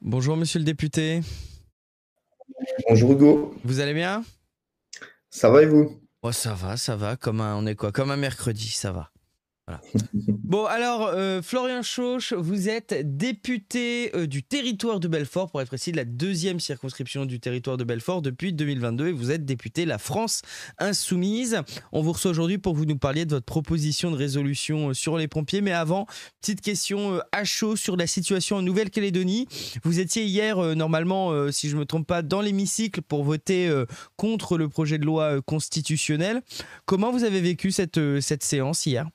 Bonjour, monsieur le député. Bonjour, Hugo. Vous allez bien Ça va et vous oh, Ça va, ça va. Comme on est quoi Comme un mercredi, ça va. Bon, alors, euh, Florian Chauch, vous êtes député euh, du territoire de Belfort, pour être précis, de la deuxième circonscription du territoire de Belfort depuis 2022, et vous êtes député La France Insoumise. On vous reçoit aujourd'hui pour vous nous parler de votre proposition de résolution euh, sur les pompiers, mais avant, petite question à chaud sur la situation en Nouvelle-Calédonie. Vous étiez hier, normalement, si je ne me trompe pas, dans l'hémicycle pour voter contre le projet de loi constitutionnel. Comment vous avez vécu cette, cette séance hier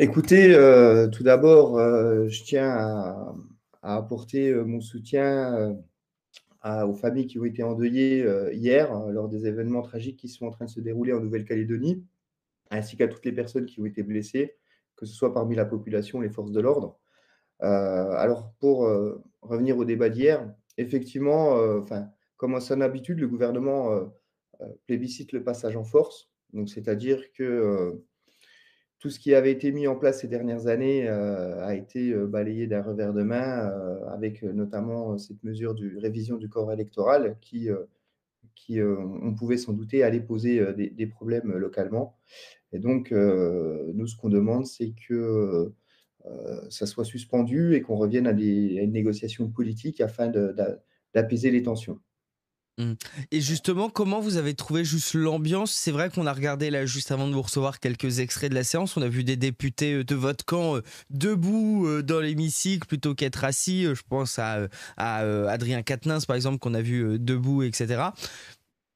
Écoutez, euh, tout d'abord, euh, je tiens à, apporter euh, mon soutien aux familles qui ont été endeuillées hier lors des événements tragiques qui sont en train de se dérouler en Nouvelle-Calédonie, ainsi qu'à toutes les personnes qui ont été blessées, que ce soit parmi la population, les forces de l'ordre. alors, pour revenir au débat d'hier, effectivement, comme à son habitude, le gouvernement plébiscite le passage en force, donc c'est-à-dire que tout ce qui avait été mis en place ces dernières années euh, a été euh, balayé d'un revers de main, euh, avec notamment cette mesure de révision du corps électoral qui, qui on pouvait s'en douter, allait poser des, problèmes localement. Et donc, nous, ce qu'on demande, c'est que ça soit suspendu et qu'on revienne à, des, à une négociation politique afin d'apaiser les tensions. Mmh. Et justement, comment vous avez trouvé juste l'ambiance C'est vrai qu'on a regardé là juste avant de vous recevoir quelques extraits de la séance. On a vu des députés euh, de votre camp euh, debout euh, dans l'hémicycle plutôt qu'être assis. je pense à, Adrien Quatennens par exemple qu'on a vu debout, etc.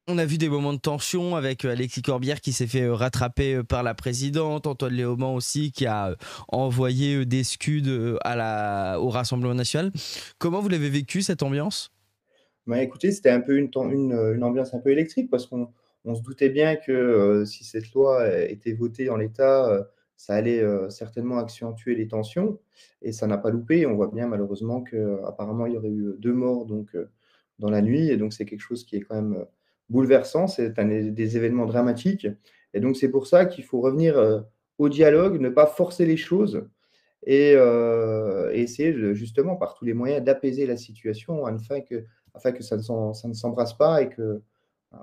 On a vu des moments de tension avec Alexis Corbière qui s'est fait rattraper par la présidente, Antoine Léaumont aussi qui a envoyé des scuds au Rassemblement national. Comment vous l'avez vécu cette ambiance bah, écoutez, c'était un peu euh, une, ambiance un peu électrique parce qu'on se doutait bien que euh, si cette loi euh, était votée en l'état, ça allait certainement accentuer les tensions et ça n'a pas loupé. On voit bien malheureusement qu'apparemment il y aurait eu deux morts donc, dans la nuit et donc c'est quelque chose qui est quand même bouleversant. C'est un des événements dramatiques et donc c'est pour ça qu'il faut revenir au dialogue, ne pas forcer les choses. Et, et essayer justement par tous les moyens d'apaiser la situation afin que afin que ça ne s'embrasse pas et que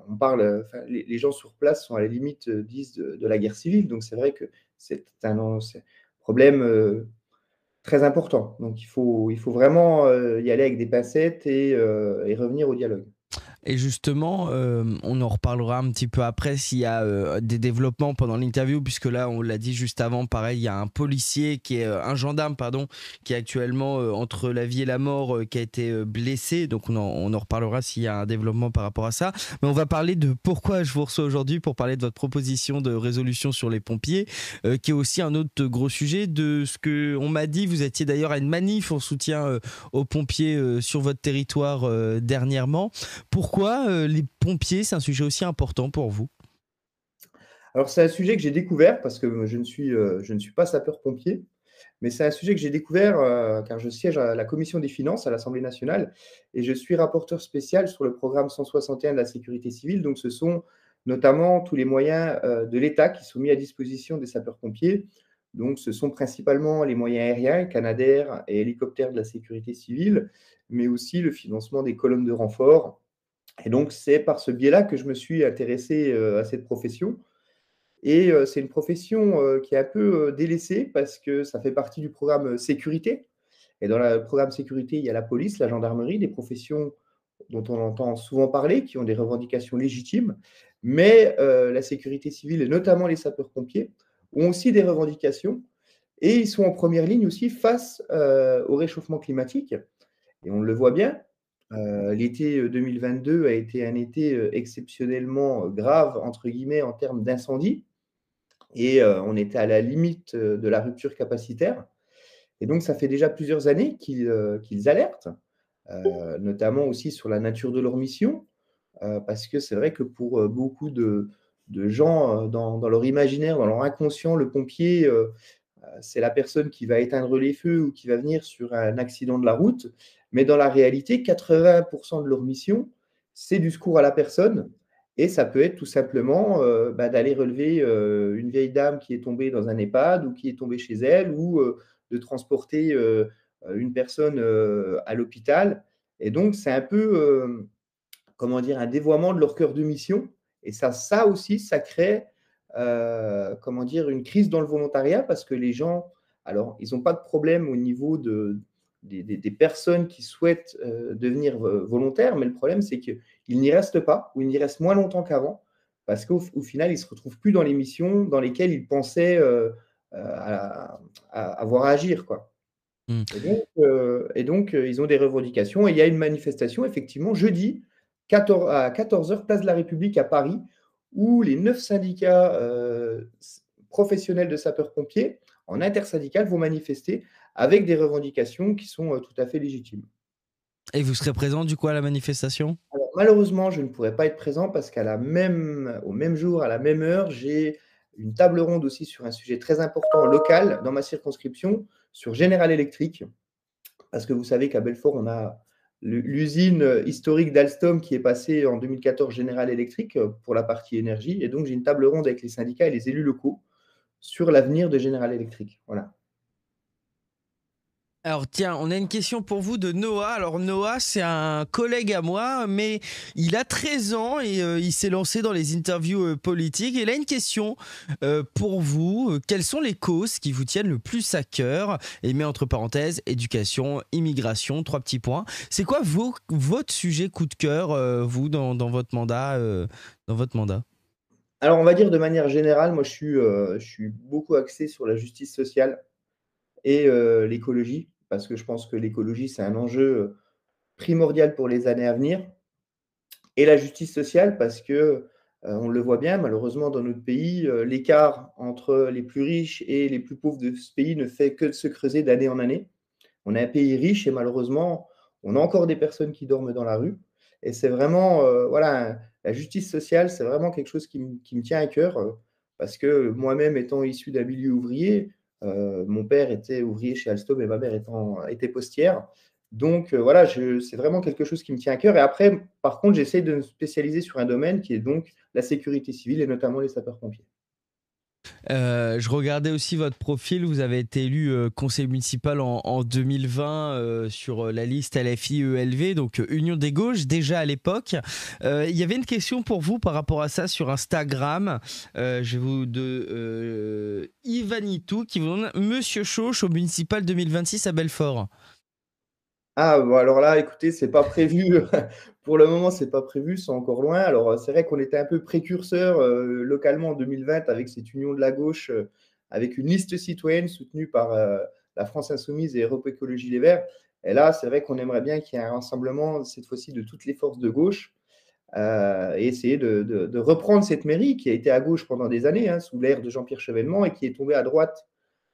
on parle, les, gens sur place sont à la limite, euh, disent, de, la guerre civile. Donc c'est vrai que c'est un, problème euh, très important. Donc il faut, il faut vraiment euh, y aller avec des pincettes et revenir au dialogue. Et justement, euh, on en reparlera un petit peu après s'il y a euh, des développements pendant l'interview, puisque là, on l'a dit juste avant, pareil, il y a un policier qui est euh, un gendarme, pardon, qui est actuellement entre la vie et la mort, qui a été blessé. Donc on en, on en reparlera s'il y a un développement par rapport à ça. Mais on va parler de pourquoi je vous reçois aujourd'hui pour parler de votre proposition de résolution sur les pompiers, qui est aussi un autre gros sujet de ce que on m'a dit. Vous étiez d'ailleurs à une manif en soutien aux pompiers sur votre territoire dernièrement. Pourquoi pourquoi euh, les pompiers, c'est un sujet aussi important pour vous Alors, c'est un sujet que j'ai découvert parce que je ne suis, euh, je ne suis pas sapeur-pompier. Mais c'est un sujet que j'ai découvert euh, car je siège à la commission des finances à l'Assemblée nationale et je suis rapporteur spécial sur le programme 161 de la sécurité civile. Donc ce sont notamment tous les moyens de l'État qui sont mis à disposition des sapeurs-pompiers. Donc ce sont principalement les moyens aériens, canadaires et hélicoptères de la sécurité civile, mais aussi le financement des colonnes de renfort et donc, c'est par ce biais-là que je me suis intéressé euh, à cette profession. Et euh, c'est une profession euh, qui est un peu délaissée parce que ça fait partie du programme sécurité. Et dans le programme sécurité, il y a la police, la gendarmerie, des professions dont on entend souvent parler, qui ont des revendications légitimes. Mais la sécurité civile et notamment les sapeurs-pompiers ont aussi des revendications. Et ils sont en première ligne aussi face au réchauffement climatique. Et on le voit bien, euh, l'été 2022 euh, a été un été euh, exceptionnellement grave, entre guillemets, en termes d'incendie. Et on était à la limite de la rupture capacitaire. Et donc, ça fait déjà plusieurs années qu'ils alertent, notamment aussi sur la nature de leur mission, parce que c'est vrai que pour beaucoup de, gens, dans, dans, leur imaginaire, dans leur inconscient, le pompier c'est la personne qui va éteindre les feux ou qui va venir sur un accident de la route. Mais dans la réalité, 80% de leur mission, c'est du secours à la personne. Et ça peut être tout simplement euh, bah, d'aller relever euh, une vieille dame qui est tombée dans un EHPAD ou qui est tombée chez elle ou euh, de transporter une personne à l'hôpital. Et donc, c'est un peu, comment dire, un dévoiement de leur cœur de mission. Et ça, ça aussi, ça crée, comment dire, une crise dans le volontariat parce que les gens, alors, ils n'ont pas de problème au niveau de, des, personnes qui souhaitent euh, devenir euh, volontaires, mais le problème, c'est qu'ils n'y restent pas ou ils n'y restent moins longtemps qu'avant parce qu'au final, ils ne se retrouvent plus dans les missions dans lesquelles ils pensaient avoir euh, à agir. Quoi. Mmh. Et donc, ils ont des revendications. Et il y a une manifestation, effectivement, jeudi, à 14h, place de la République à Paris, où les neuf syndicats professionnels de sapeurs-pompiers en intersyndical vont manifester avec des revendications qui sont euh, tout à fait légitimes. Et vous serez présent du coup à la manifestation Malheureusement, je ne pourrai pas être présent parce qu'à la même, au même jour, à la même heure, j'ai une table ronde aussi sur un sujet très important local dans ma circonscription sur General Electric. Parce que vous savez qu'à Belfort, on a l'usine historique d'Alstom qui est passée en 2014 General Electric euh, pour la partie énergie. Et donc, j'ai une table ronde avec les syndicats et les élus locaux sur l'avenir de General Electric. Voilà. Alors tiens, on a une question pour vous de Noah. Alors Noah, c'est un collègue à moi, mais il a 13 ans et euh, il s'est lancé dans les interviews euh, politiques. il a une question euh, pour vous. Quelles sont les causes qui vous tiennent le plus à cœur Et met entre parenthèses éducation, immigration, trois petits points. C'est quoi votre sujet coup de cœur, vous, dans, votre mandat, dans votre mandat Alors on va dire de manière générale, moi je suis, je suis beaucoup axé sur la justice sociale et l'écologie, parce que je pense que l'écologie, c'est un enjeu primordial pour les années à venir, et la justice sociale, parce que on le voit bien, malheureusement, dans notre pays, l'écart entre les plus riches et les plus pauvres de ce pays ne fait que de se creuser d'année en année. On est un pays riche et malheureusement, on a encore des personnes qui dorment dans la rue. Et c'est vraiment, voilà, la justice sociale, c'est vraiment quelque chose qui, qui me tient à cœur parce que moi-même étant issu d'un milieu ouvrier, euh, mon père était ouvrier chez Alstom et ma mère était postière. Donc euh, voilà, c'est vraiment quelque chose qui me tient à cœur. Et après, par contre, j'essaie de me spécialiser sur un domaine qui est donc la sécurité civile et notamment les sapeurs-pompiers. Euh, je regardais aussi votre profil. Vous avez été élu euh, conseiller municipal en, 2020 euh, sur la liste lfi e donc Union des gauches, déjà à l'époque. Il y avait une question pour vous par rapport à ça sur Instagram. je vous de Ivanitou qui vous donne Monsieur Chauche au municipal 2026 à Belfort. Ah, bon, alors là, écoutez, c'est pas prévu. Pour le moment, c'est pas prévu, c'est encore loin. Alors, euh, c'est vrai qu'on était un peu précurseur euh, localement en 2020 avec cette union de la gauche, euh, avec une liste citoyenne soutenue par la France Insoumise et Europe Écologie Les Verts. Et là, c'est vrai qu'on aimerait bien qu'il y ait un rassemblement, cette fois-ci, de toutes les forces de gauche et essayer de, reprendre cette mairie qui a été à gauche pendant des années, hein, sous l'ère de Jean-Pierre Chevènement, et qui est tombée à droite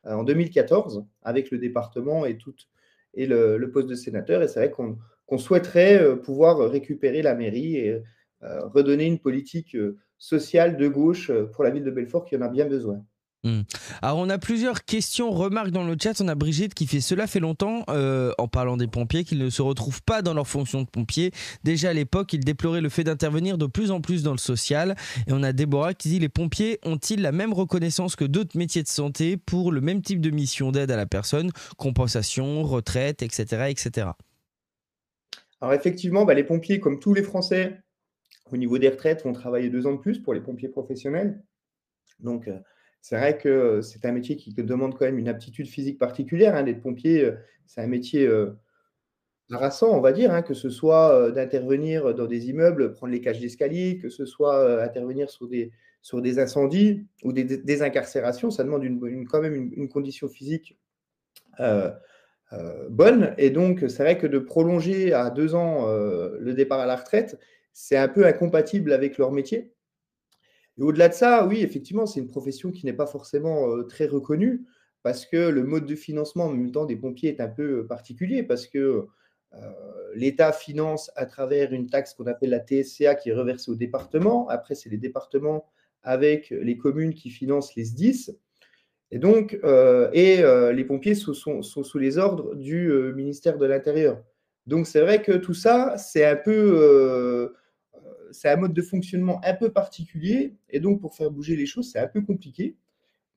en 2014 avec le département et toute et le, poste de sénateur. Et c'est vrai qu'on souhaiterait euh, pouvoir récupérer la mairie et euh, redonner une politique euh, sociale de gauche pour la ville de Belfort qui en a bien besoin. Hmm. Alors on a plusieurs questions, remarques dans le chat. On a Brigitte qui fait cela fait longtemps euh, en parlant des pompiers qu'ils ne se retrouvent pas dans leur fonction de pompiers. Déjà à l'époque, ils déploraient le fait d'intervenir de plus en plus dans le social. Et on a Déborah qui dit les pompiers ont-ils la même reconnaissance que d'autres métiers de santé pour le même type de mission d'aide à la personne, compensation, retraite, etc., etc. Alors effectivement, bah, les pompiers, comme tous les Français, au niveau des retraites, vont travailler deux ans de plus pour les pompiers professionnels. Donc euh, c'est vrai que euh, c'est un métier qui demande quand même une aptitude physique particulière. Hein, d'être pompier, euh, c'est un métier euh, harassant, on va dire, hein, que ce soit d'intervenir dans des immeubles, prendre les cages d'escalier, que ce soit intervenir sur des, incendies ou des, incarcérations, ça demande quand même une, condition physique bonne. Et donc, c'est vrai que de prolonger à deux ans le départ à la retraite, c'est un peu incompatible avec leur métier. Et au-delà de ça, oui, effectivement, c'est une profession qui n'est pas forcément euh, très reconnue parce que le mode de financement en même temps des pompiers est un peu euh, particulier parce que euh, l'État finance à travers une taxe qu'on appelle la TSCA qui est reversée au département. Après, c'est les départements avec les communes qui financent les SDIS. Et donc, et les pompiers sont, sous les ordres du ministère de l'Intérieur. Donc, c'est vrai que tout ça, c'est un peu c'est un mode de fonctionnement un peu particulier. Et donc, pour faire bouger les choses, c'est un peu compliqué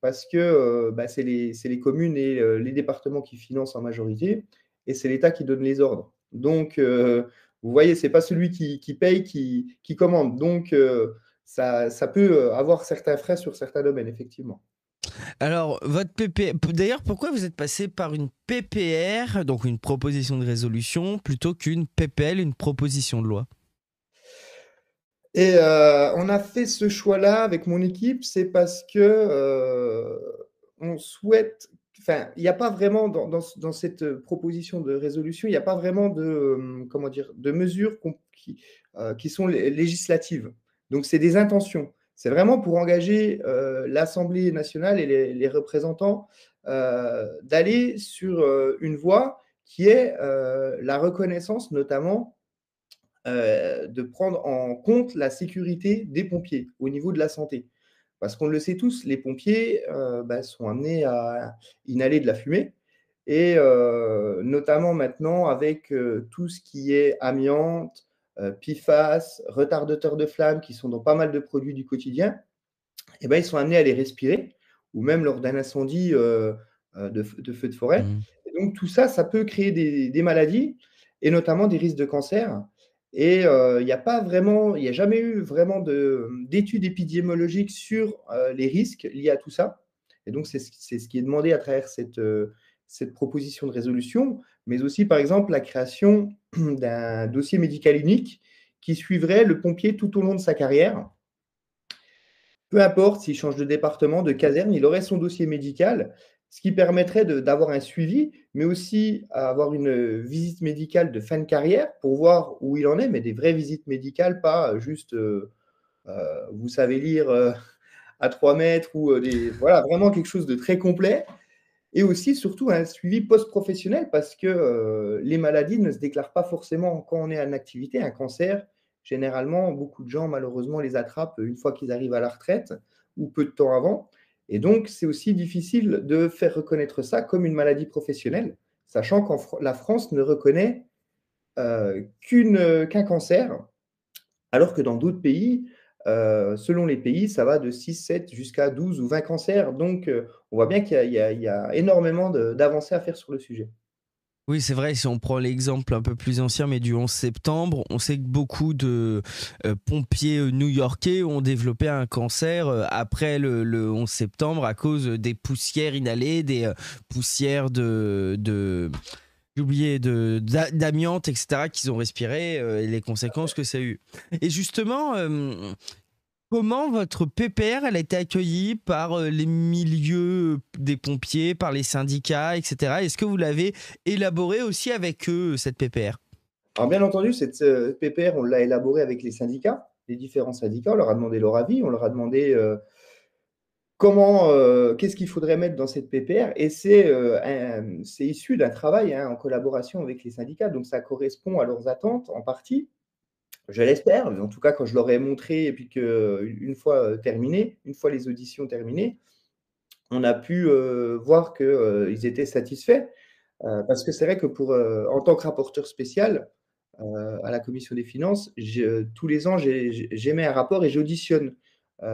parce que euh, bah, c'est les, communes et euh, les départements qui financent en majorité et c'est l'État qui donne les ordres. Donc, euh, vous voyez, ce n'est pas celui qui, paye qui, commande. Donc, ça, peut avoir certains frais sur certains domaines, effectivement. Alors, votre PP... D'ailleurs, pourquoi vous êtes passé par une PPR, donc une proposition de résolution, plutôt qu'une PPL, une proposition de loi et euh, on a fait ce choix-là avec mon équipe, c'est parce que euh, on souhaite. Enfin, il n'y a pas vraiment dans, cette euh, proposition de résolution, il n'y a pas vraiment de comment dire de mesures qui, sont législatives. Donc, c'est des intentions. C'est vraiment pour engager l'Assemblée nationale et les représentants d'aller sur une voie qui est la reconnaissance, notamment euh, de prendre en compte la sécurité des pompiers au niveau de la santé. Parce qu'on le sait tous, les pompiers euh, bah, sont amenés à inhaler de la fumée. Et euh, notamment maintenant avec tout ce qui est amiante, PFAS, retardateurs de flammes qui sont dans pas mal de produits du quotidien, et eh ben, ils sont amenés à les respirer, ou même lors d'un incendie de, feu de forêt. Mmh. donc tout ça, ça peut créer des maladies et notamment des risques de cancer. Et euh, il n'y a pas vraiment, il n'y a jamais eu vraiment d'études épidémiologiques sur euh, les risques liés à tout ça. Et donc, c'est ce qui est demandé à travers euh, cette proposition de résolution, mais aussi, par exemple, la création d'un dossier médical unique qui suivrait le pompier tout au long de sa carrière. Peu importe s'il change de département, de caserne, il aurait son dossier médical ce qui permettrait d'avoir un suivi, mais aussi avoir une visite médicale de fin de carrière pour voir où il en est, mais des vraies visites médicales, pas euh, juste, euh, euh, vous savez lire à 3 mètres ou des, voilà, vraiment quelque chose de très complet. Et aussi, surtout, un suivi post-professionnel parce que les maladies ne se déclarent pas forcément quand on est en activité. Un cancer, généralement, beaucoup de gens, malheureusement, les attrapent une fois qu'ils arrivent à la retraite ou peu de temps avant. Et donc, c'est aussi difficile de faire reconnaître ça comme une maladie professionnelle, sachant que la France ne reconnaît euh, euh, qu'un cancer, alors que dans d'autres pays, euh, selon les pays, ça va de 6, 7 jusqu'à 12 ou 20 cancers. Donc, on voit bien qu'il y, a énormément d'avancées à faire sur le sujet. Oui, c'est vrai, si on prend l'exemple un peu plus ancien, mais du 11 septembre, on sait que beaucoup de euh, pompiers euh, new-yorkais ont développé un cancer euh, après le, 11 septembre à cause des poussières inhalées, des poussières de... de de d'amiante, etc., qu'ils ont respiré et les conséquences que ça a eu. Et justement, Comment votre PPR elle a été accueillie par euh, les milieux euh, des pompiers, par les syndicats, etc. Est-ce que vous l'avez élaboré aussi avec eux, cette PPR Alors bien entendu, cette PPR, on l'a élaborée avec les syndicats, les différents syndicats. On leur a demandé leur avis, on leur a demandé euh, comment, qu'est-ce qu'il faudrait mettre dans cette PPR. Et c'est issu d'un travail hein, en collaboration avec les syndicats, donc ça correspond à leurs attentes en partie je l'espère, mais en tout cas, quand je leur ai montré, et puis que, une fois euh, terminé, une fois les auditions terminées, on a pu euh, voir qu'ils euh, étaient satisfaits. parce que c'est vrai que pour, en tant que rapporteur spécial à la commission des finances, tous les ans, j'émets un rapport et j'auditionne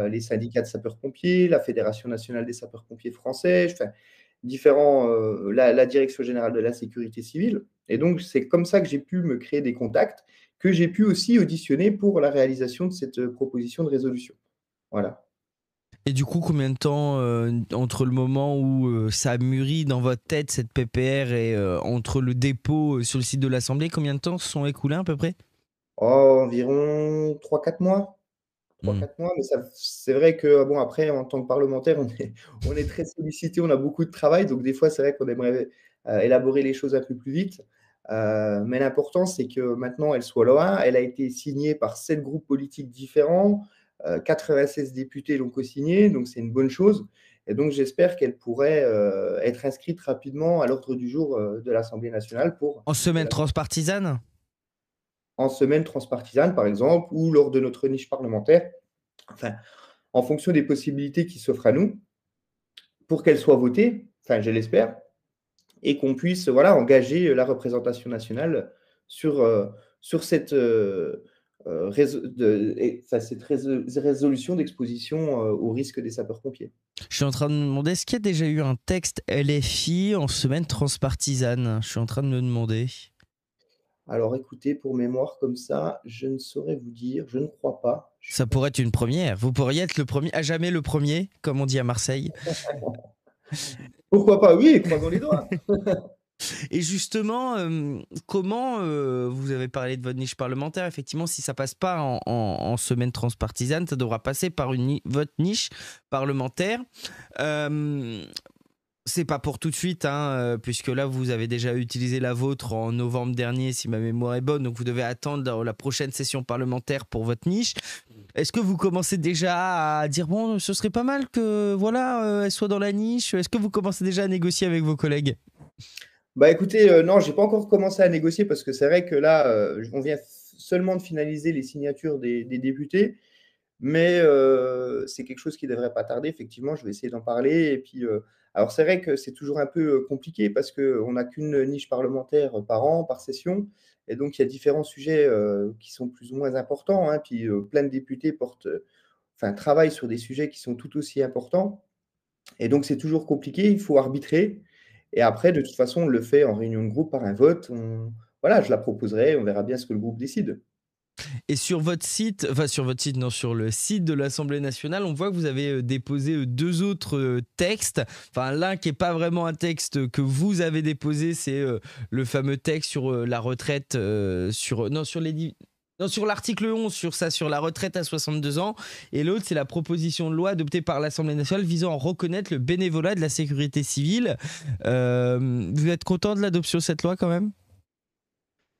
les syndicats de sapeurs-pompiers, la Fédération nationale des sapeurs-pompiers français, différents, la, la, direction générale de la sécurité civile. Et donc, c'est comme ça que j'ai pu me créer des contacts que j'ai pu aussi auditionner pour la réalisation de cette euh, proposition de résolution. Voilà. Et du coup, combien de temps euh, entre le moment où euh, ça ça mûrit dans votre tête, cette PPR, et entre le dépôt sur le site de l'Assemblée, combien de temps se sont écoulés à peu près oh, Environ 3-4 mois. 3-4 mmh. mois, mais c'est vrai que, bon, après, en tant que parlementaire, on est, on est très sollicité, on a beaucoup de travail, donc des fois, c'est vrai qu'on aimerait élaborer les choses un peu plus vite. Euh, mais l'important, c'est que maintenant, elle soit loi. Elle a été signée par sept groupes politiques différents. 96 euh, députés l'ont co-signée, donc c'est une bonne chose. Et donc, j'espère qu'elle pourrait euh, être inscrite rapidement à l'ordre du jour de l'Assemblée nationale pour. En semaine transpartisane En semaine transpartisane, par exemple, ou lors de notre niche parlementaire. Enfin, en fonction des possibilités qui s'offrent à nous, pour qu'elle soit votée, enfin, je l'espère, et qu'on puisse voilà, engager euh, la représentation nationale sur, euh, sur cette, euh, euh résolution d'exposition au risque des sapeurs-pompiers. Je suis en train de me demander, est-ce qu'il y a déjà eu un texte LFI en semaine transpartisane Je suis en train de me demander. Alors écoutez, pour mémoire comme ça, je ne saurais vous dire, je ne crois pas. Ça pourrait être une première. Vous pourriez être le premier, à jamais le premier, comme on dit à Marseille. Pourquoi pas Oui, croisons les doigts. Et justement, euh, comment euh, vous avez parlé de votre niche parlementaire Effectivement, si ça passe pas en, semaine transpartisane, ça devra passer par une, votre niche parlementaire. Euh, c'est pas pour tout de suite, hein, euh, puisque là vous avez déjà utilisé la vôtre en novembre dernier, si ma mémoire est bonne. Donc vous devez attendre la prochaine session parlementaire pour votre niche. Est-ce que vous commencez déjà à dire bon, ce serait pas mal que voilà, euh, soit dans la niche Est-ce que vous commencez déjà à négocier avec vos collègues Bah écoutez, non, euh, non, j'ai pas encore commencé à négocier parce que c'est vrai que là, euh, on vient seulement de finaliser les signatures des, députés, mais c'est quelque chose qui devrait pas tarder. Effectivement, je vais essayer d'en parler et puis. alors c'est vrai que c'est toujours un peu compliqué parce qu'on n'a qu'une niche parlementaire par an, par session. Et donc, il y a différents sujets euh, qui sont plus ou moins importants. Hein. puis, euh, plein de députés portent, euh, enfin, travaillent sur des sujets qui sont tout aussi importants. Et donc, c'est toujours compliqué. Il faut arbitrer. Et après, de toute façon, on le fait en réunion de groupe par un vote. voilà, je la proposerai. On verra bien ce que le groupe décide. Et sur votre site, enfin sur votre site, non, sur le site de l'Assemblée nationale, on voit que vous avez euh, déposé euh, deux autres euh, textes. Enfin, l'un qui n'est pas vraiment un texte que vous avez déposé, c'est le fameux texte sur la retraite, sur non sur sur l'article 11, sur ça, sur la retraite à 62 ans. Et l'autre, c'est la proposition de loi adoptée par l'Assemblée nationale visant à reconnaître le bénévolat de la sécurité civile. vous êtes content de l'adoption de cette loi quand même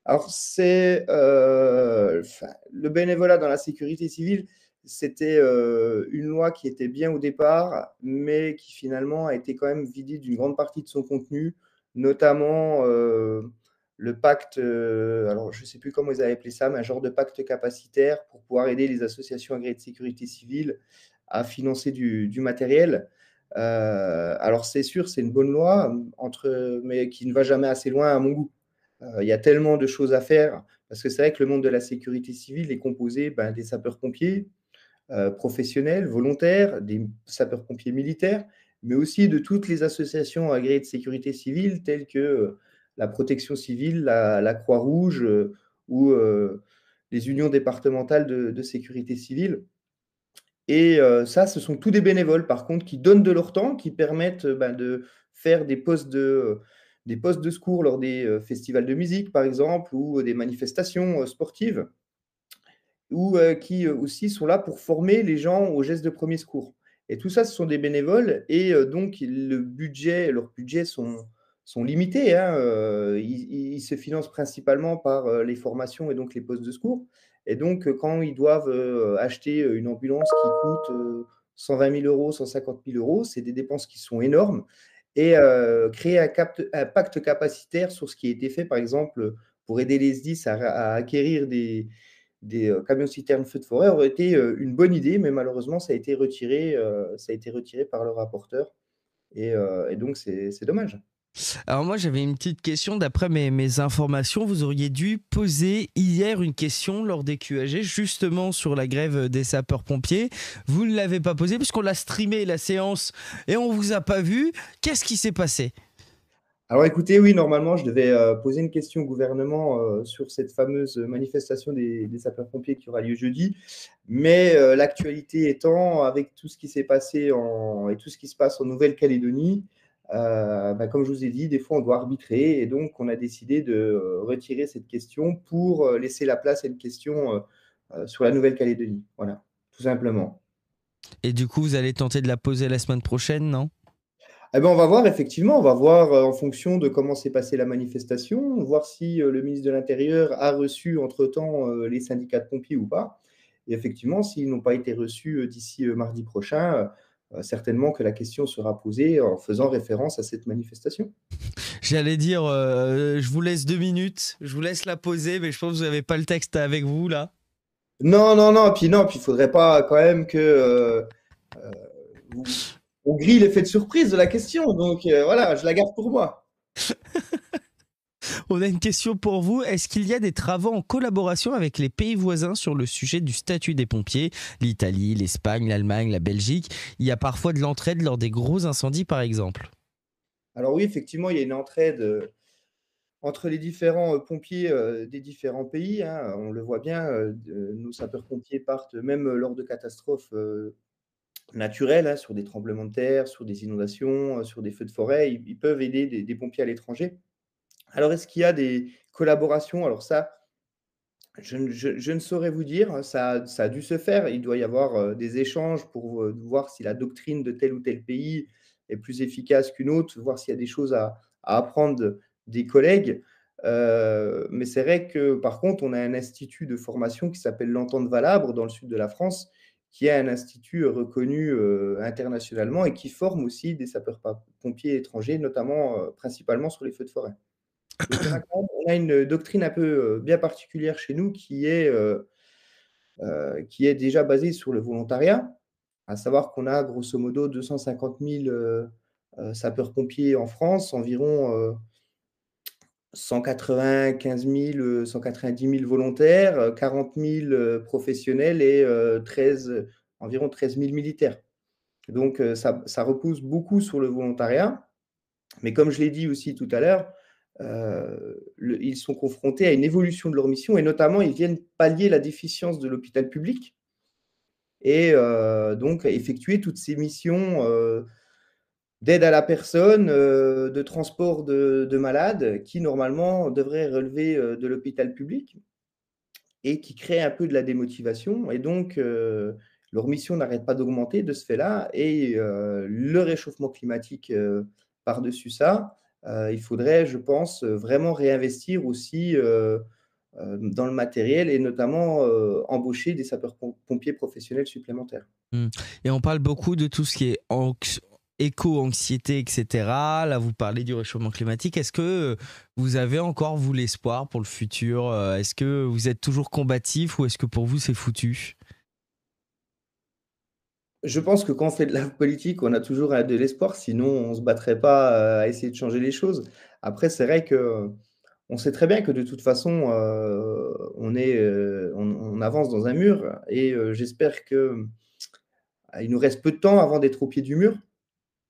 alors, c'est euh, le bénévolat dans la sécurité civile, c'était euh, une loi qui était bien au départ, mais qui finalement a été quand même vidée d'une grande partie de son contenu, notamment euh, le pacte, alors je ne sais plus comment ils avaient appelé ça, mais un genre de pacte capacitaire pour pouvoir aider les associations agréées de sécurité civile à financer du, du matériel. alors c'est sûr, c'est une bonne loi, entre, mais qui ne va jamais assez loin à mon goût. Euh, il y a tellement de choses à faire, parce que c'est vrai que le monde de la sécurité civile est composé ben, des sapeurs-pompiers euh, professionnels, volontaires, des sapeurs-pompiers militaires, mais aussi de toutes les associations agréées de sécurité civile, telles que euh, la protection civile, la, Croix-Rouge ou les unions départementales de, sécurité civile. Et ça, ce sont tous des bénévoles, par contre, qui donnent de leur temps, qui permettent ben, de faire des postes de, des postes de secours lors des euh, festivals de musique, par exemple, ou euh, des manifestations euh, sportives, ou qui aussi sont là pour former les gens aux gestes de premier secours. Et tout ça, ce sont des bénévoles, et donc le budget, leurs budgets sont, limités. Hein, ils, ils, se financent principalement par les formations et donc les postes de secours. Et donc, quand ils doivent acheter une ambulance qui coûte 120 000 euros, 150 000 euros, c'est des dépenses qui sont énormes et euh, créer un, pacte capacitaire sur ce qui a été fait, par exemple, pour aider les SDIS à, acquérir des, des euh, camions citernes feu de forêt aurait été euh, une bonne idée, mais malheureusement, ça a été retiré, ça a été retiré par le rapporteur. et donc, c'est dommage. Alors moi j'avais une petite question, d'après mes, informations, vous auriez dû poser hier une question lors des QAG, justement sur la grève des sapeurs-pompiers. Vous ne l'avez pas posée puisqu'on l'a streamé la séance et on ne vous a pas vu. Qu'est-ce qui s'est passé alors écoutez, oui, normalement, je devais euh, poser une question au gouvernement euh, sur cette fameuse manifestation des, sapeurs-pompiers qui aura lieu jeudi. Mais euh, l'actualité étant, avec tout ce qui s'est passé et tout ce qui se passe en Nouvelle-Calédonie, euh, bah, comme je vous ai dit, des fois on doit arbitrer et donc on a décidé de euh, retirer cette question pour euh, laisser la place à une question sur la Nouvelle-Calédonie. Voilà, tout simplement. Et du coup, vous allez tenter de la poser la semaine prochaine, non eh ben, on va voir, effectivement, on va voir en fonction de comment s'est passée la manifestation, voir si le ministre de l'Intérieur a reçu entre-temps les syndicats de pompiers ou pas. Et effectivement, s'ils n'ont pas été reçus d'ici mardi prochain, euh, certainement que la question sera posée en faisant référence à cette manifestation. J'allais dire, euh, je vous laisse deux minutes, je vous laisse la poser, mais je pense que vous n'avez pas le texte avec vous là. Non, non, non, puis non, puis il faudrait pas quand même que euh, on grille l'effet de surprise de la question, donc voilà, je la garde pour moi. On a une question pour vous. Est-ce qu'il y a des travaux en collaboration avec les pays voisins sur le sujet du statut des pompiers L'Italie, l'Espagne, l'Allemagne, la Belgique. Il y a parfois de l'entraide lors des gros incendies, par exemple. Alors oui, effectivement, il y a une entraide euh, entre les différents euh, pompiers euh, des différents pays. Hein. On le voit bien, nos sapeurs-pompiers partent même lors de catastrophes naturelles, hein, sur des tremblements de terre, sur des inondations, sur des feux de forêt. Ils, peuvent aider des pompiers à l'étranger. Alors, est-ce qu'il y a des collaborations Alors ça, je, ne saurais vous dire, ça, a dû se faire. Il doit y avoir euh, des échanges pour voir si la doctrine de tel ou tel pays est plus efficace qu'une autre, voir s'il y a des choses à, apprendre des collègues. Euh, mais c'est vrai que par contre, on a un institut de formation qui s'appelle l'Entente Valabre dans le sud de la France, qui est un institut reconnu euh, internationalement et qui forme aussi des sapeurs-pompiers étrangers, notamment principalement sur les feux de forêt on a une doctrine un peu euh, bien particulière chez nous qui est, euh, euh, qui est déjà basée sur le volontariat, à savoir qu'on a grosso modo 250 000 sapeurs-pompiers en France, environ 195 000, 190 000 volontaires, 40 000 professionnels et 13, environ 13 000 militaires. Donc, ça, ça repousse beaucoup sur le volontariat. Mais comme je l'ai dit aussi tout à l'heure, euh, ils sont confrontés à une évolution de leur mission et notamment ils viennent pallier la déficience de l'hôpital public et euh, donc effectuer toutes ces missions euh, d'aide à la personne, de transport de, de, malades qui normalement devraient relever de l'hôpital public et qui créent un peu de la démotivation et donc leur mission n'arrête pas d'augmenter de ce fait-là et le réchauffement climatique par-dessus ça euh, il faudrait, je pense, euh, vraiment réinvestir aussi euh, dans le matériel et notamment embaucher des sapeurs-pompiers professionnels supplémentaires. Hmm. Et on parle beaucoup de tout ce qui est éco-anxiété, etc. Là, vous parlez du réchauffement climatique. Est-ce que vous avez encore, vous, l'espoir pour le futur Est-ce que vous êtes toujours combatif ou est-ce que pour vous, c'est foutu je pense que quand on fait de la politique, on a toujours de l'espoir, sinon on ne se battrait pas euh, à essayer de changer les choses. Après, c'est vrai que on sait très bien que de toute façon, euh, on, est, euh, on, avance dans un mur et j'espère que il nous reste peu de temps avant d'être au pied du mur.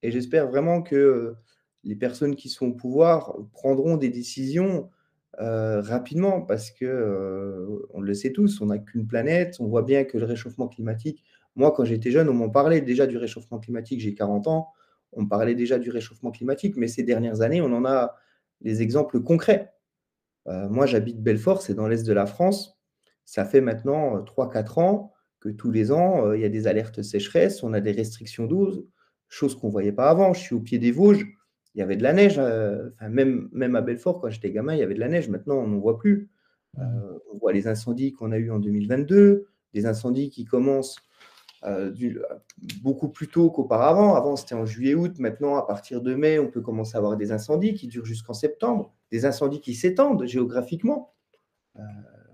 Et j'espère vraiment que les personnes qui sont au pouvoir prendront des décisions rapidement parce que on le sait tous, on n'a qu'une planète. On voit bien que le réchauffement climatique moi, quand j'étais jeune, on m'en parlait déjà du réchauffement climatique, j'ai 40 ans, on parlait déjà du réchauffement climatique, mais ces dernières années, on en a des exemples concrets. Euh, moi, j'habite Belfort, c'est dans l'est de la France. Ça fait maintenant 3-4 euh, ans que tous les ans, euh, il y a des alertes sécheresse, on a des restrictions d'eau, chose qu'on ne voyait pas avant. Je suis au pied des Vosges, il y avait de la neige. même, même à Belfort, quand j'étais gamin, il y avait de la neige. Maintenant, on n'en voit plus. Mmh. on voit les incendies qu'on a eu en 2022, des incendies qui commencent euh, beaucoup plus tôt qu'auparavant. Avant, c'était en juillet-août. Maintenant, à partir de mai, on peut commencer à avoir des incendies qui durent jusqu'en septembre, des incendies qui s'étendent géographiquement. Euh,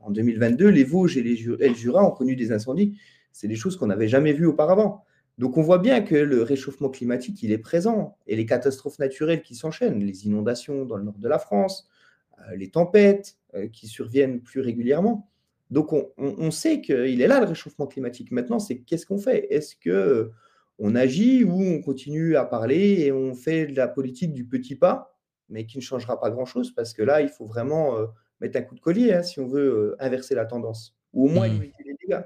en 2022, les Vosges et, les Jura, Jura ont connu des incendies. C'est des choses qu'on n'avait jamais vues auparavant. Donc on voit bien que le réchauffement climatique, il est présent. Et les catastrophes naturelles qui s'enchaînent, les inondations dans le nord de la France, euh, les tempêtes qui surviennent plus régulièrement, donc on, sait qu'il est là le réchauffement climatique. Maintenant, c'est qu'est-ce qu'on fait Est-ce que euh, on agit ou on continue à parler et on fait de la politique du petit pas, mais qui ne changera pas grand-chose parce que là, il faut vraiment euh, mettre un coup de collier hein, si on veut euh, inverser la tendance ou au moins éviter mmh. les dégâts.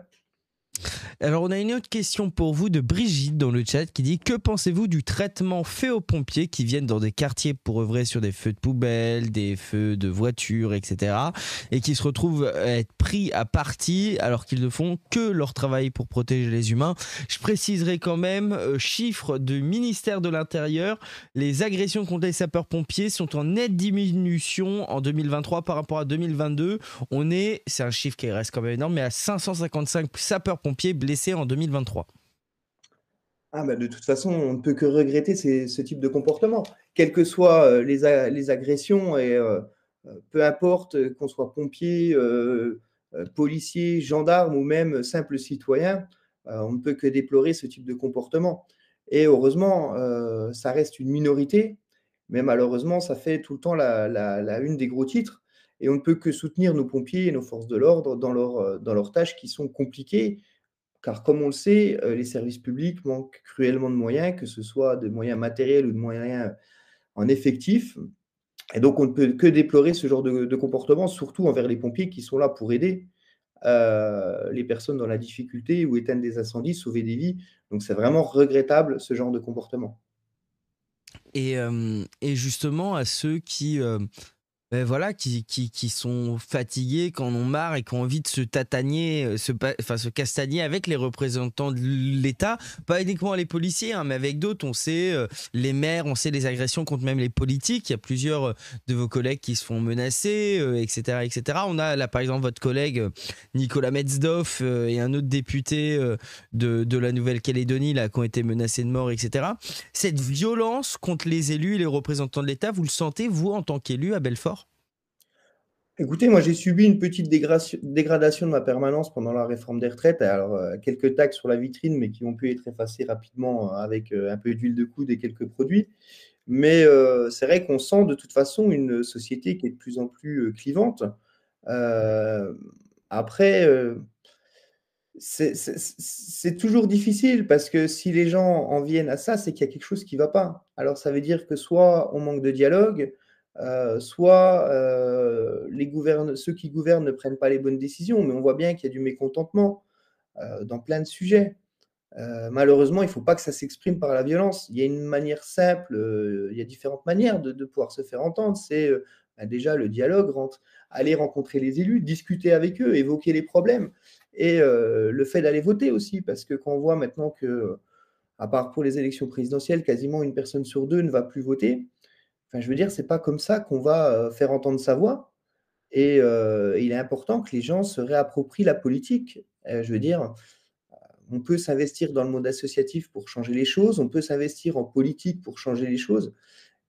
Alors, on a une autre question pour vous de Brigitte dans le chat qui dit Que pensez-vous du traitement fait aux pompiers qui viennent dans des quartiers pour œuvrer sur des feux de poubelle, des feux de voiture etc. et qui se retrouvent à être pris à partie alors qu'ils ne font que leur travail pour protéger les humains Je préciserai quand même, euh, chiffre du ministère de l'Intérieur les agressions contre les sapeurs-pompiers sont en nette diminution en 2023 par rapport à 2022. On est, c'est un chiffre qui reste quand même énorme, mais à 555 sapeurs-pompiers blessés en 2023 ah bah, de toute façon, on ne peut que regretter ce type de comportement, quelles que soient euh, les, agressions, et euh, euh, peu importe qu'on soit pompier, policier, gendarme ou même simple citoyen, on ne peut que déplorer ce type de comportement. Et heureusement, ça reste une minorité, mais malheureusement, ça fait tout le temps la, la, une des gros titres. Et on ne peut que soutenir nos pompiers et nos forces de l'ordre dans, leur, dans leurs tâches qui sont compliquées car comme on le sait, euh, les services publics manquent cruellement de moyens, que ce soit de moyens matériels ou de moyens euh, en effectif. Et donc, on ne peut que déplorer ce genre de, comportement, surtout envers les pompiers qui sont là pour aider euh, les personnes dans la difficulté ou éteindre des incendies, sauver des vies. Donc, c'est vraiment regrettable ce genre de comportement. Et, justement, à ceux qui... Ben voilà, qui, qui, sont fatigués, qui en ont marre et qui ont envie de se tatanier, euh, se, enfin, se castagner avec les représentants de l'État, pas uniquement les policiers, hein, mais avec d'autres. On sait euh, les maires, on sait les agressions contre même les politiques. Il y a plusieurs euh, de vos collègues qui se font menacer, etc., etc. On a là, par exemple, votre collègue Nicolas Metzdoff et un autre député de, la Nouvelle-Calédonie là, qui ont été menacés de mort, etc. Cette violence contre les élus et les représentants de l'État, vous le sentez, vous, en tant qu'élu à Belfort Écoutez, moi j'ai subi une petite dégradation de ma permanence pendant la réforme des retraites. Alors, euh, quelques taxes sur la vitrine, mais qui ont pu être effacées rapidement euh, avec euh, un peu d'huile de coude et quelques produits. Mais c'est vrai qu'on sent de toute façon une société qui est de plus en plus clivante. après, c'est toujours difficile parce que si les gens en viennent à ça, c'est qu'il y a quelque chose qui ne va pas. Alors ça veut dire que soit on manque de dialogue, euh, soit euh, ceux qui gouvernent ne prennent pas les bonnes décisions, mais on voit bien qu'il y a du mécontentement euh, dans plein de sujets. malheureusement, il ne faut pas que ça s'exprime par la violence. Il y a une manière simple, il y a différentes manières de, pouvoir se faire entendre. C'est bah, déjà le dialogue, rentre, aller rencontrer les élus, discuter avec eux, évoquer les problèmes, et le fait d'aller voter aussi, parce que quand on voit maintenant que, à part pour les élections présidentielles, quasiment une personne sur deux ne va plus voter, je veux dire, c'est pas comme ça qu'on va euh, faire entendre sa voix. Et euh, il est important que les gens se réapproprient la politique. Euh, je veux dire, on peut s'investir dans le monde associatif pour changer les choses, on peut s'investir en politique pour changer les choses.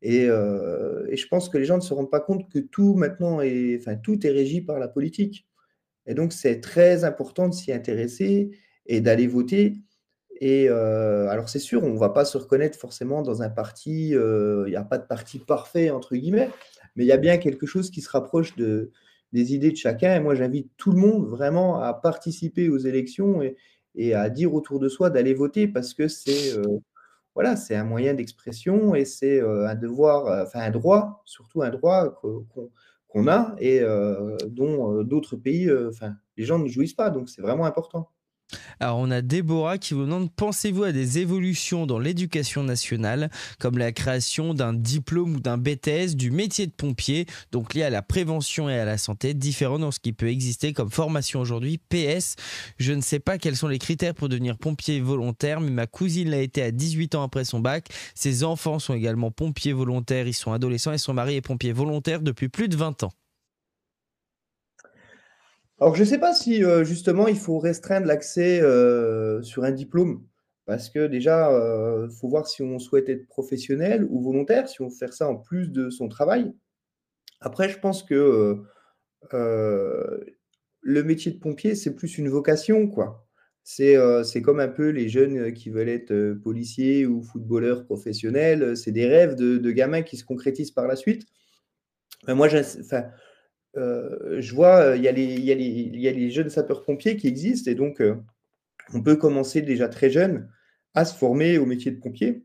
Et, je pense que les gens ne se rendent pas compte que tout maintenant est, enfin, tout est régi par la politique. Et donc, c'est très important de s'y intéresser et d'aller voter et euh, alors c'est sûr, on ne va pas se reconnaître forcément dans un parti, il euh, n'y a pas de parti parfait, entre guillemets, mais il y a bien quelque chose qui se rapproche de, des idées de chacun. Et moi, j'invite tout le monde vraiment à participer aux élections et, à dire autour de soi d'aller voter parce que c'est euh, voilà, c'est un moyen d'expression et c'est un devoir, enfin un droit, surtout un droit qu'on a et dont d'autres pays, enfin les gens ne jouissent pas. Donc c'est vraiment important. Alors on a Déborah qui vous demande pensez-vous à des évolutions dans l'éducation nationale comme la création d'un diplôme ou d'un BTS du métier de pompier donc lié à la prévention et à la santé différent dans ce qui peut exister comme formation aujourd'hui PS je ne sais pas quels sont les critères pour devenir pompier volontaire mais ma cousine l'a été à 18 ans après son bac ses enfants sont également pompiers volontaires ils sont adolescents et son mari est pompier volontaire depuis plus de 20 ans. Alors, je ne sais pas si euh, justement il faut restreindre l'accès euh, sur un diplôme, parce que déjà, il euh, faut voir si on souhaite être professionnel ou volontaire, si on veut faire ça en plus de son travail. Après, je pense que le métier de pompier, c'est plus une vocation, quoi. C'est c'est comme un peu les jeunes qui veulent être policiers ou footballeurs professionnels, c'est des rêves de, gamins qui se concrétisent par la suite. Moi, moi, euh, je vois, euh, il y, a les, y jeunes sapeurs-pompiers qui existent et donc euh, on peut commencer déjà très jeune à se former au métier de pompier.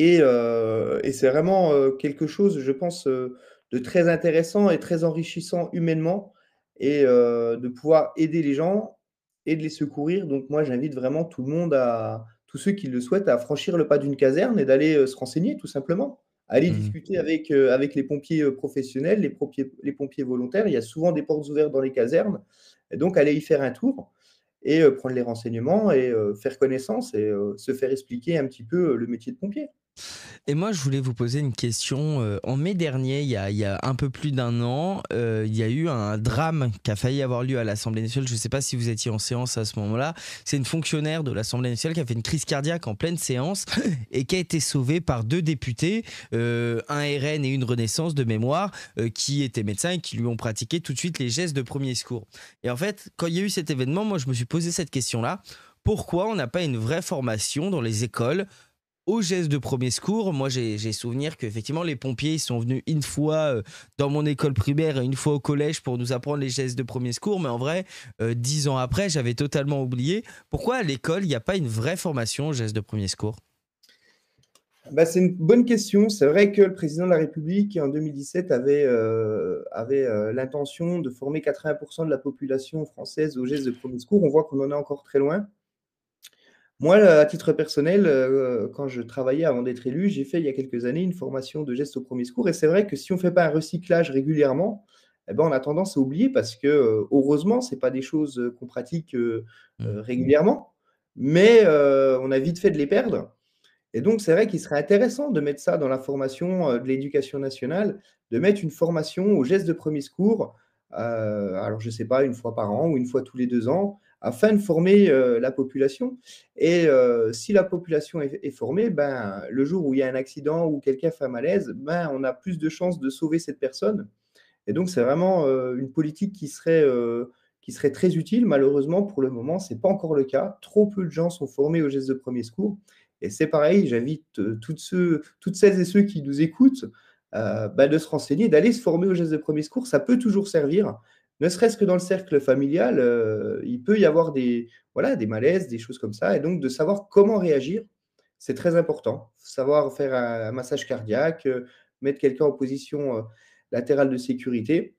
Et, et c'est vraiment quelque chose, je pense, de très intéressant et très enrichissant humainement et de pouvoir aider les gens et de les secourir. Donc moi, j'invite vraiment tout le monde à, tous ceux qui le souhaitent, à franchir le pas d'une caserne et d'aller se renseigner tout simplement. Allez mmh discuter avec, euh, avec les pompiers euh, professionnels, les pompiers, les pompiers volontaires. Il y a souvent des portes ouvertes dans les casernes. donc, allez y faire un tour et euh, prendre les renseignements et faire connaissance et se faire expliquer un petit peu le métier de pompier. Et moi, je voulais vous poser une question. Euh, en mai dernier, il y a, un peu plus d'un an, euh, il y a eu un drame qui a failli avoir lieu à l'Assemblée nationale. Je ne sais pas si vous étiez en séance à ce moment-là. C'est une fonctionnaire de l'Assemblée nationale qui a fait une crise cardiaque en pleine séance et qui a été sauvée par deux députés, euh, un RN et une Renaissance de mémoire, qui étaient médecins et qui lui ont pratiqué tout de suite les gestes de premier secours. Et en fait, quand il y a eu cet événement, moi, je me suis posé cette question-là pourquoi on n'a pas une vraie formation dans les écoles aux gestes de premier secours, moi j'ai souvenir qu'effectivement les pompiers sont venus une fois euh, dans mon école primaire et une fois au collège pour nous apprendre les gestes de premier secours, mais en vrai, euh, dix ans après, j'avais totalement oublié. Pourquoi à l'école, il n'y a pas une vraie formation aux gestes de premier secours bah, c'est une bonne question. C'est vrai que le président de la République, en 2017, avait, euh, avait l'intention de former 80% de la population française aux gestes de premier secours. On voit qu'on en est encore très loin. Moi, à titre personnel, euh, quand je travaillais avant d'être élu, j'ai fait il y a quelques années une formation de gestes au premier secours. Et c'est vrai que si on ne fait pas un recyclage régulièrement, eh ben, on a tendance à oublier parce que, euh, heureusement, ce pas des choses euh, qu'on pratique mmh. régulièrement, mais on a vite fait de les perdre. Et donc, c'est vrai qu'il serait intéressant de mettre ça dans la formation de l'éducation nationale, de mettre une formation aux gestes de premier secours, alors je ne sais pas, une fois par an ou une fois tous les deux ans, afin de former euh, la population. Et euh, si la population est, formée, ben, le jour où il y a un accident ou quelqu'un fait un malaise, ben, on a plus de chances de sauver cette personne. Et donc, c'est vraiment euh, une politique qui serait, qui serait très utile. Malheureusement, pour le moment, ce n'est pas encore le cas. Trop peu de gens sont formés aux gestes de premier secours. Et c'est pareil, j'invite toutes, toutes celles et ceux qui nous écoutent ben, de se renseigner, d'aller se former aux gestes de premier secours. Ça peut toujours servir ne serait-ce que dans le cercle familial, euh, il peut y avoir des, voilà, des malaises, des choses comme ça. Et donc, de savoir comment réagir, c'est très important. Savoir faire un, massage cardiaque, euh, mettre quelqu'un en position euh, latérale de sécurité.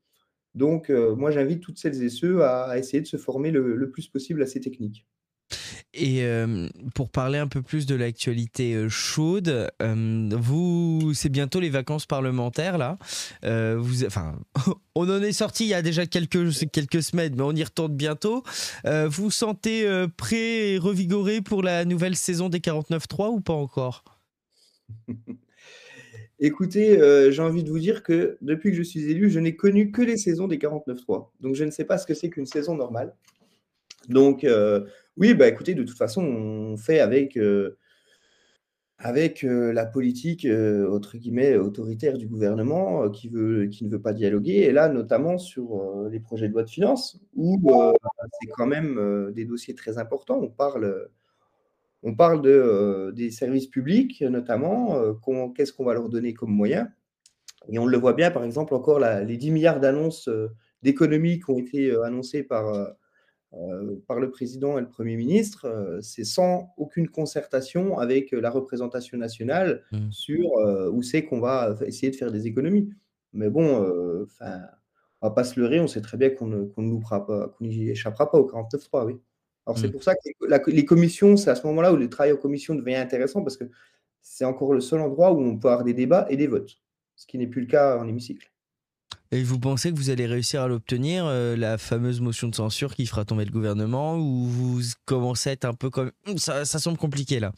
Donc, moi, j'invite toutes celles et ceux à, essayer de se former le plus possible à ces techniques. Et euh, pour parler un peu plus de l'actualité euh, chaude, euh, vous, c'est bientôt les vacances parlementaires là. vous, enfin, on en est sorti il y a déjà quelques quelques semaines, mais on y retourne bientôt. vous vous sentez prêt et revigoré pour la nouvelle saison des 49-3 ou pas encore Écoutez, j'ai envie de vous dire que depuis que je suis élu, je n'ai connu que les saisons des 49.3. Donc je ne sais pas ce que c'est qu'une saison normale. Donc oui, bah écoutez, de toute façon, on fait avec, euh, avec euh, la politique, euh, guillemets, autoritaire du gouvernement qui, veut, qui ne veut pas dialoguer. Et là, notamment sur les projets de loi de finances, où c'est quand même des dossiers très importants. On parle, on parle de, des services publics, notamment, qu'est-ce qu'on va leur donner comme moyens. Et on le voit bien, par exemple, encore les 10 milliards d'annonces d'économies qui ont été annoncées par euh, par le président et le Premier ministre, euh, c'est sans aucune concertation avec la représentation nationale mmh. sur euh, où c'est qu'on va essayer de faire des économies. Mais bon, enfin on va pas se leurrer, on sait très bien qu'on ne qu'on n'y échappera pas au 49.3, oui. Alors c'est mmh. pour ça que les commissions, c'est à ce moment-là où le travail aux commissions devient intéressant parce que c'est encore le seul endroit où on peut avoir des débats et des votes, ce qui n'est plus le cas en hémicycle. Et vous pensez que vous allez réussir à l'obtenir, euh, la fameuse motion de censure qui fera tomber le gouvernement, ou vous commencez à être un peu comme... Hum, ça, ça semble compliqué là.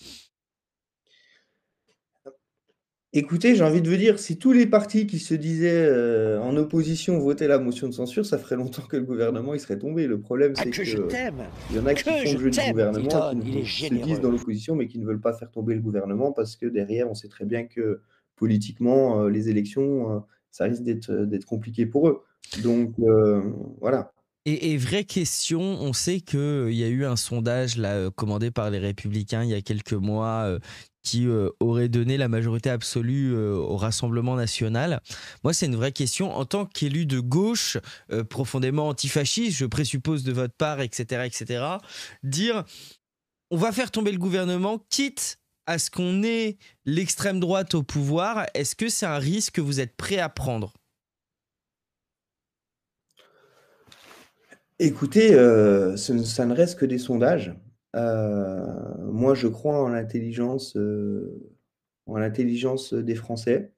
Écoutez, j'ai envie de vous dire, si tous les partis qui se disaient euh, en opposition votaient la motion de censure, ça ferait longtemps que le gouvernement il serait tombé. Le problème, ah, c'est ah, que, il y en a qui font le jeu du gouvernement, qui se disent dans l'opposition, mais qui ne veulent pas faire tomber le gouvernement parce que derrière, on sait très bien que politiquement, euh, les élections, ça risque euh, d'être compliqué pour eux. Donc euh, voilà. Et, vraie question, on sait qu'il euh, y a eu un sondage commandé par les Républicains il y a quelques mois qui aurait donné la majorité absolue au Rassemblement national. Moi, c'est une vraie question. En tant qu'élu de gauche, profondément antifasciste, je présuppose de votre part, etc., etc., dire on va faire tomber le gouvernement, quitte à ce qu'on ait l'extrême droite au pouvoir, est-ce que c'est un risque que vous êtes prêt à prendre Écoutez, euh, ça ne reste que des sondages. Euh, moi, je crois en l'intelligence, euh, en l'intelligence des Français.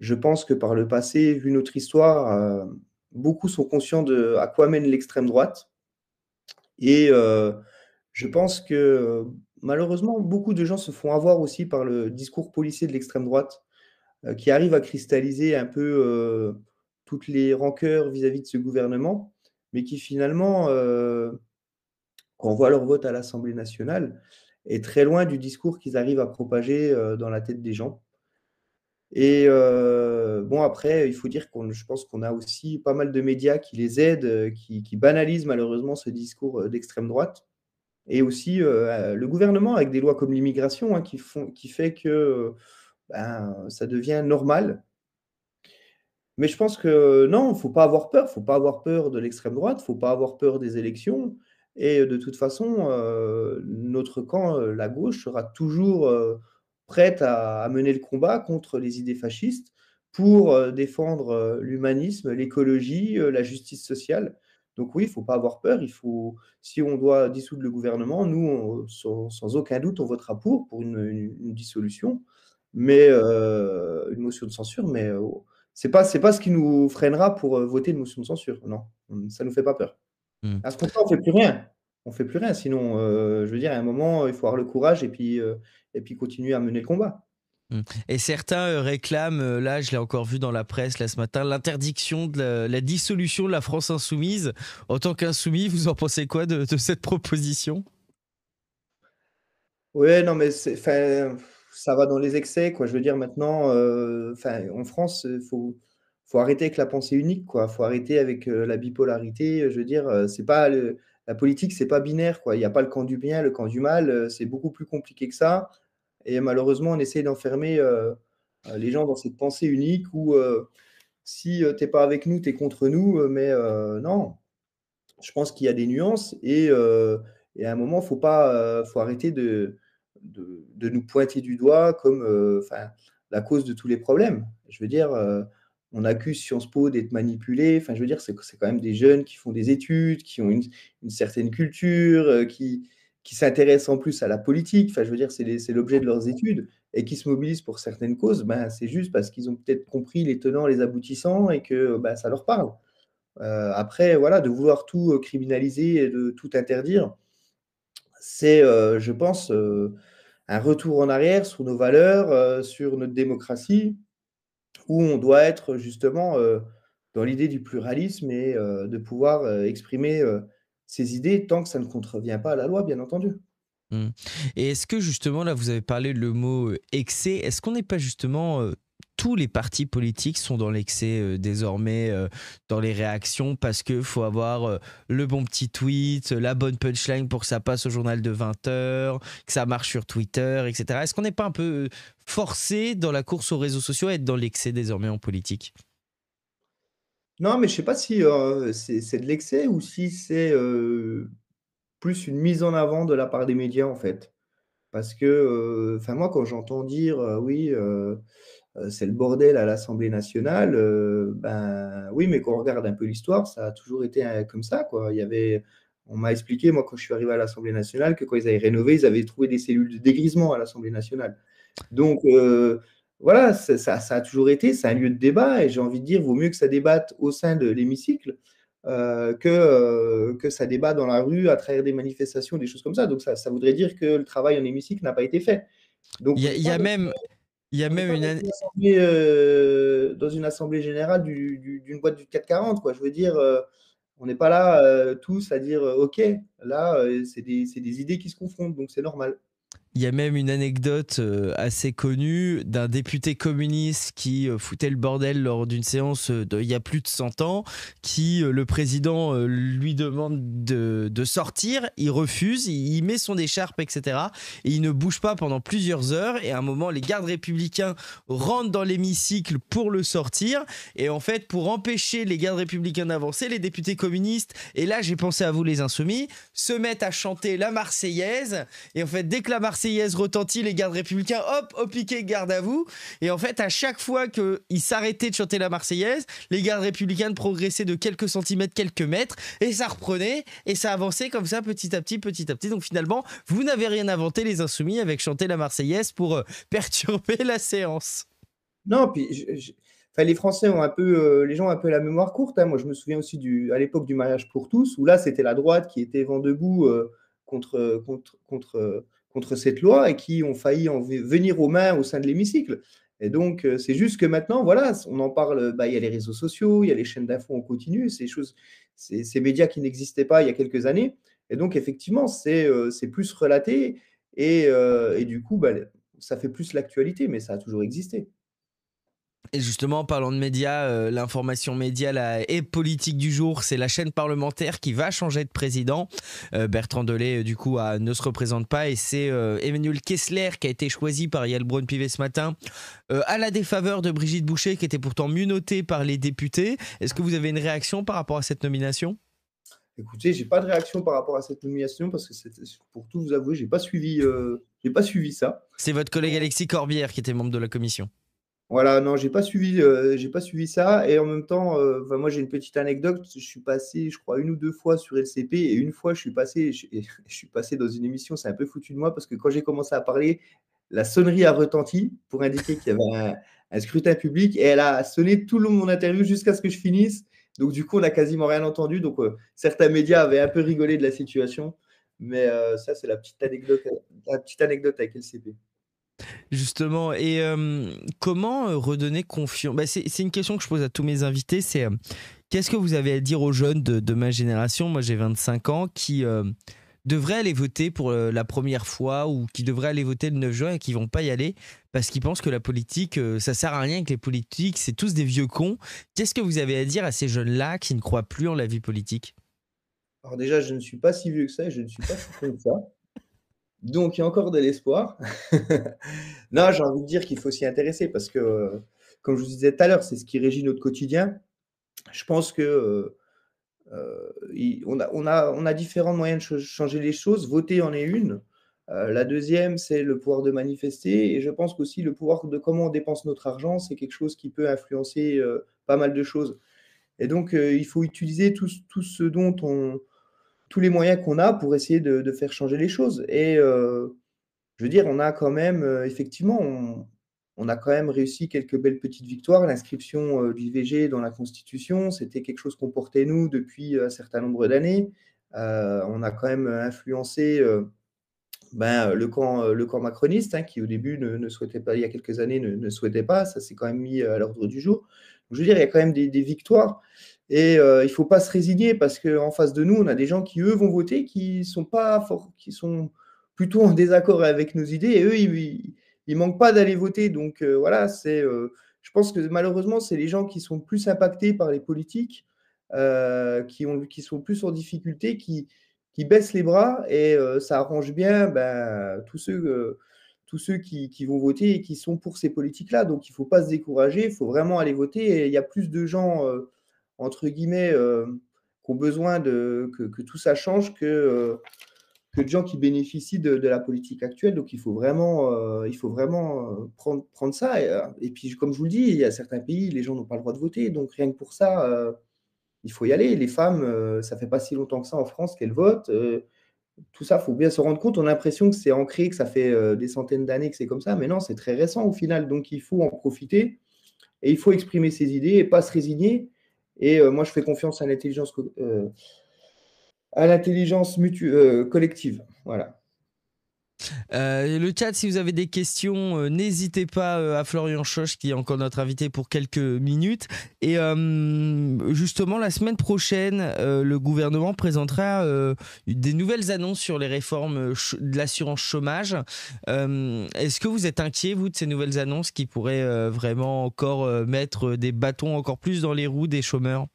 Je pense que par le passé, vu notre histoire, beaucoup sont conscients de à quoi mène l'extrême droite. Et je pense que malheureusement, beaucoup de gens se font avoir aussi par le discours policier de l'extrême droite, euh, qui arrive à cristalliser un peu euh, toutes les rancœurs vis-à-vis de ce gouvernement, mais qui finalement, envoie euh, voit leur vote à l'Assemblée nationale, est très loin du discours qu'ils arrivent à propager dans la tête des gens. Et bon, après, il faut dire qu'on, je pense qu'on a aussi pas mal de médias qui les aident, qui banalisent malheureusement ce discours d'extrême droite et aussi euh, le gouvernement avec des lois comme l'immigration hein, qui, fait que ben, ça devient normal. Mais je pense que non, il ne faut pas avoir peur, il ne faut pas avoir peur de l'extrême droite, il ne faut pas avoir peur des élections. Et de toute façon, euh, notre camp, euh, la gauche, sera toujours prête à, mener le combat contre les idées fascistes pour défendre l'humanisme, l'écologie, la justice sociale. Donc oui, il ne faut pas avoir peur. Il faut, si on doit dissoudre le gouvernement, nous, sans, aucun doute, on votera pour, pour une, dissolution, mais euh, une motion de censure, mais oh, c'est ce n'est pas, ce qui nous freinera pour euh, voter une motion de censure. Non, ça ne nous fait pas peur. Mmh. À ce moment-là, on ne fait plus rien. On fait plus rien. Sinon, euh, je veux dire, à un moment, il faut avoir le courage et puis, et puis continuer à mener le combat. Mm. Et certains euh, réclament, euh, là je l'ai encore vu dans la presse là ce matin, l'interdiction de la, dissolution de la France insoumise. En tant qu'insoumis, vous en pensez quoi de, cette proposition Oui, non mais ça va dans les excès, quoi. Je veux dire maintenant, euh, en France, il faut, arrêter avec la pensée unique, il faut arrêter avec la bipolarité. Je veux dire, c'est pas la politique, c'est pas binaire, quoi. Il n'y a pas le camp du bien, le camp du mal. c'est beaucoup plus compliqué que ça. Et malheureusement, on essaie d'enfermer euh, euh, les gens dans cette pensée unique où euh, si tu n'es pas avec nous, tu es contre nous. Mais non, je pense qu'il y a des nuances et, à un moment, faut pas, faut arrêter de, de, nous pointer du doigt comme la cause de tous les problèmes. Je veux dire, on accuse Sciences Po d'être manipulé. Enfin, je veux dire, c'est quand même des jeunes qui font des études, qui ont une, certaine culture, qui, qui s'intéressent en plus à la politique, enfin je veux dire, c'est l'objet de leurs études, et qui se mobilisent pour certaines causes, ben, c'est juste parce qu'ils ont peut-être compris les tenants, les aboutissants, et que ben, ça leur parle. Euh, après, voilà, de vouloir tout euh, criminaliser et de tout interdire, c'est, euh, je pense, un retour en arrière sur nos valeurs, sur notre démocratie, où on doit être justement dans l'idée du pluralisme et de pouvoir exprimer ces idées tant que ça ne contrevient pas à la loi, bien entendu. Hmm. Et est-ce que justement, là, vous avez parlé le mot euh, excès, est-ce qu'on n'est pas justement euh, tous les partis politiques sont dans l'excès euh, désormais, dans les réactions, parce que faut avoir le bon petit tweet, la bonne punchline pour que ça passe au journal de 20 heures, que ça marche sur Twitter, etc. Est-ce qu'on n'est pas un peu forcé dans la course aux réseaux sociaux à être dans l'excès désormais en politique non, mais je sais pas si, euh, c'est de l'excès ou si c'est, euh, plus une mise en avant de la part des médias, en fait. Parce que, euh, enfin moi quand j'entends dire, «Oui, c'est le bordel à l'Assemblée nationale», ben, oui, mais quand on regarde un peu l'histoire, ça a toujours été, comme ça, quoi. Il y avait on m'a expliqué, moi, quand je suis arrivé à l'Assemblée nationale, que quand ils avaient rénové, ils avaient trouvé des cellules de dégrisement à l'Assemblée nationale. Donc voilà, ça, ça, a toujours été, c'est un lieu de débat, et j'ai envie de dire, vaut mieux que ça débatte au sein de l'hémicycle euh, que, euh, que ça débatte dans la rue à travers des manifestations, des choses comme ça. Donc ça, voudrait dire que le travail en hémicycle n'a pas été fait. Donc il y a, même... Il y même une... Dans une, assemblée, euh, dans une assemblée générale d'une boîte du 440, quoi. Je veux dire, on n'est pas là tous à dire, OK, là, c'est des idées qui se confrontent, donc c'est normal. Il y a même une anecdote euh, assez connue d'un député communiste qui euh, foutait le bordel lors d'une séance euh, il y a plus de 100 ans, qui le président lui demande de, sortir, il refuse, il, met son écharpe, etc. Et il ne bouge pas pendant plusieurs heures. Et à un moment, les gardes républicains rentrent dans l'hémicycle pour le sortir. Et en fait, pour empêcher les gardes républicains d'avancer, les députés communistes, et là j'ai pensé à vous les insoumis, se mettent à chanter la Marseillaise. Et en fait, dès que la Marseillaise Marseillaise retentit, les gardes républicains, hop, au piqué, garde à vous. Et en fait, à chaque fois qu'ils s'arrêtaient de chanter la Marseillaise, les gardes républicaines progressaient de quelques centimètres, quelques mètres, et ça reprenait, et ça avançait comme ça, petit à petit, petit à petit. Donc finalement, vous n'avez rien inventé, les insoumis, avec chanter la Marseillaise pour euh, perturber la séance. Non, puis les Français ont un peu, euh, les gens ont un peu la mémoire courte. Hein. Moi, je me souviens aussi du, à l'époque du mariage pour tous, où là, c'était la droite qui était vent debout euh, contre, contre, contre, contre cette loi et qui ont failli en venir aux mains au sein de l'hémicycle. Et donc, euh, c'est juste que maintenant, voilà, on en parle, bah, il y a les réseaux sociaux, il y a les chaînes d'infos en continu, ces choses, ces, médias qui n'existaient pas il y a quelques années. Et donc, effectivement, c'est euh, plus relaté et, euh, du coup, bah, ça fait plus l'actualité, mais ça a toujours existé. Et justement, parlant de médias, euh, l'information médiale et politique du jour, c'est la chaîne parlementaire qui va changer de président. Euh, Bertrand Delay, euh, du coup, ne se représente pas et c'est Emmanuel Kessler qui a été choisi par Yael Braun-Pivet ce matin à la défaveur de Brigitte Boucher qui était pourtant mieux notée par les députés. Est-ce que vous avez une réaction par rapport à cette nomination Écoutez, j'ai pas de réaction par rapport à cette nomination parce que pour tout vous avouer, j'ai pas suivi, j'ai pas suivi ça. C'est votre collègue Alexis Corbière qui était membre de la commission. Voilà, non, j'ai pas suivi, euh, j'ai pas suivi ça. Et en même temps, euh, moi j'ai une petite anecdote. Je suis passé, je crois, une ou deux fois sur LCP et une fois je suis passé, suis passé dans une émission. C'est un peu foutu de moi parce que quand j'ai commencé à parler, la sonnerie a retenti pour indiquer qu'il y avait un, scrutin public et elle a sonné tout le long de mon interview jusqu'à ce que je finisse. Donc du coup, on a quasiment rien entendu. Donc euh, certains médias avaient un peu rigolé de la situation, mais ça c'est la petite anecdote, la petite anecdote avec LCP. Justement, et euh, comment euh, redonner confiance bah, c'est, une question que je pose à tous mes invités, c'est euh, qu'est-ce que vous avez à dire aux jeunes de, ma génération, moi j'ai 25 ans, qui devraient aller voter pour la première fois ou qui devraient aller voter le 9 juin et qui vont pas y aller parce qu'ils pensent que la politique, ça sert à rien, que les politiques, c'est tous des vieux cons. Qu'est-ce que vous avez à dire à ces jeunes-là qui ne croient plus en la vie politique alors déjà, je ne suis pas si vieux que ça et je ne suis pas si que ça. Donc, il y a encore de l'espoir. non, j'ai envie de dire qu'il faut s'y intéresser parce que, comme je vous disais tout à l'heure, c'est ce qui régit notre quotidien. Je pense que euh, euh, on, a, différents moyens de changer les choses. Voter en est une. Euh, la deuxième, c'est le pouvoir de manifester. Et je pense qu'aussi le pouvoir de comment on dépense notre argent, c'est quelque chose qui peut influencer pas mal de choses. Et donc, il faut utiliser tout ce dont on, tous les moyens qu'on a pour essayer de, faire changer les choses. Et euh, je veux dire, on a quand même, euh, effectivement, on, a quand même réussi quelques belles petites victoires. L'inscription euh, du VG dans la Constitution, c'était quelque chose qu'on portait, nous, depuis un certain nombre d'années. on a quand même influencé ben, le, camp, le macroniste, hein, qui au début ne, souhaitait pas, il y a quelques années, ne, souhaitait pas. Ça s'est quand même mis à l'ordre du jour. je veux dire, il y a quand même des, des victoires. Et euh, il ne faut pas se résigner parce qu'en face de nous, on a des gens qui, eux, vont voter, qui sont, pas fort, qui sont plutôt en désaccord avec nos idées. Et eux, ils ne manquent pas d'aller voter. Donc euh, voilà, c'est, euh, je pense que malheureusement, c'est les gens qui sont plus impactés par les politiques, qui, ont, qui sont plus en difficulté, qui, qui baissent les bras. Et ça arrange bien ben, tous ceux, tous ceux qui, qui, vont voter et qui sont pour ces politiques-là. Donc il ne faut pas se décourager, il faut vraiment aller voter. Et il y a plus de gens entre guillemets, euh, qui ont besoin de, que, tout ça change que, euh, que de gens qui bénéficient de, la politique actuelle. Donc, il faut vraiment, euh, il faut vraiment prendre, prendre ça. Et, puis, comme je vous le dis, il y a certains pays, les gens n'ont pas le droit de voter. Donc, rien que pour ça, il faut y aller. Les femmes, ça fait pas si longtemps que ça en France qu'elles votent. tout ça, faut bien se rendre compte. On a l'impression que c'est ancré, que ça fait des centaines d'années que c'est comme ça, mais non, c'est très récent au final. Donc, il faut en profiter et il faut exprimer ses idées et pas se résigner et euh, moi, je fais confiance à l'intelligence, euh, à euh, collective. Voilà. Euh, le chat, si vous avez des questions, euh, n'hésitez pas euh, à Florian Choche, qui est encore notre invité pour quelques minutes. Et justement, la semaine prochaine, le gouvernement présentera des nouvelles annonces sur les réformes de l'assurance chômage. Est-ce que vous êtes inquiet, vous, de ces nouvelles annonces qui pourraient vraiment encore mettre des bâtons encore plus dans les roues des chômeurs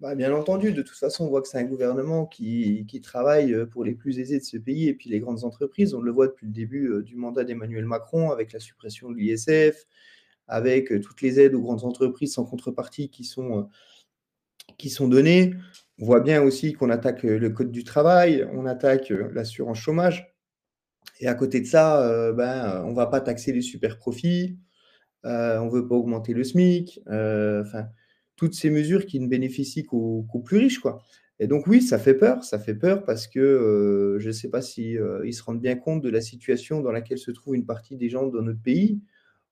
bah, bien entendu, de toute façon, on voit que c'est un gouvernement qui, travaille euh, pour les plus aisés de ce pays et puis les grandes entreprises. On le voit depuis le début euh, du mandat d'Emmanuel Macron avec la suppression de l'ISF, avec euh, toutes les aides aux grandes entreprises sans contrepartie qui sont, qui sont données. On voit bien aussi qu'on attaque le code du travail, on attaque l'assurance chômage. Et à côté de ça, ben, on ne va pas taxer les super profits, on ne veut pas augmenter le SMIC. Enfin toutes ces mesures qui ne bénéficient qu'aux plus riches. Quoi. Et donc oui, ça fait peur, ça fait peur parce que euh, je ne sais pas si euh, ils se rendent bien compte de la situation dans laquelle se trouve une partie des gens dans notre pays.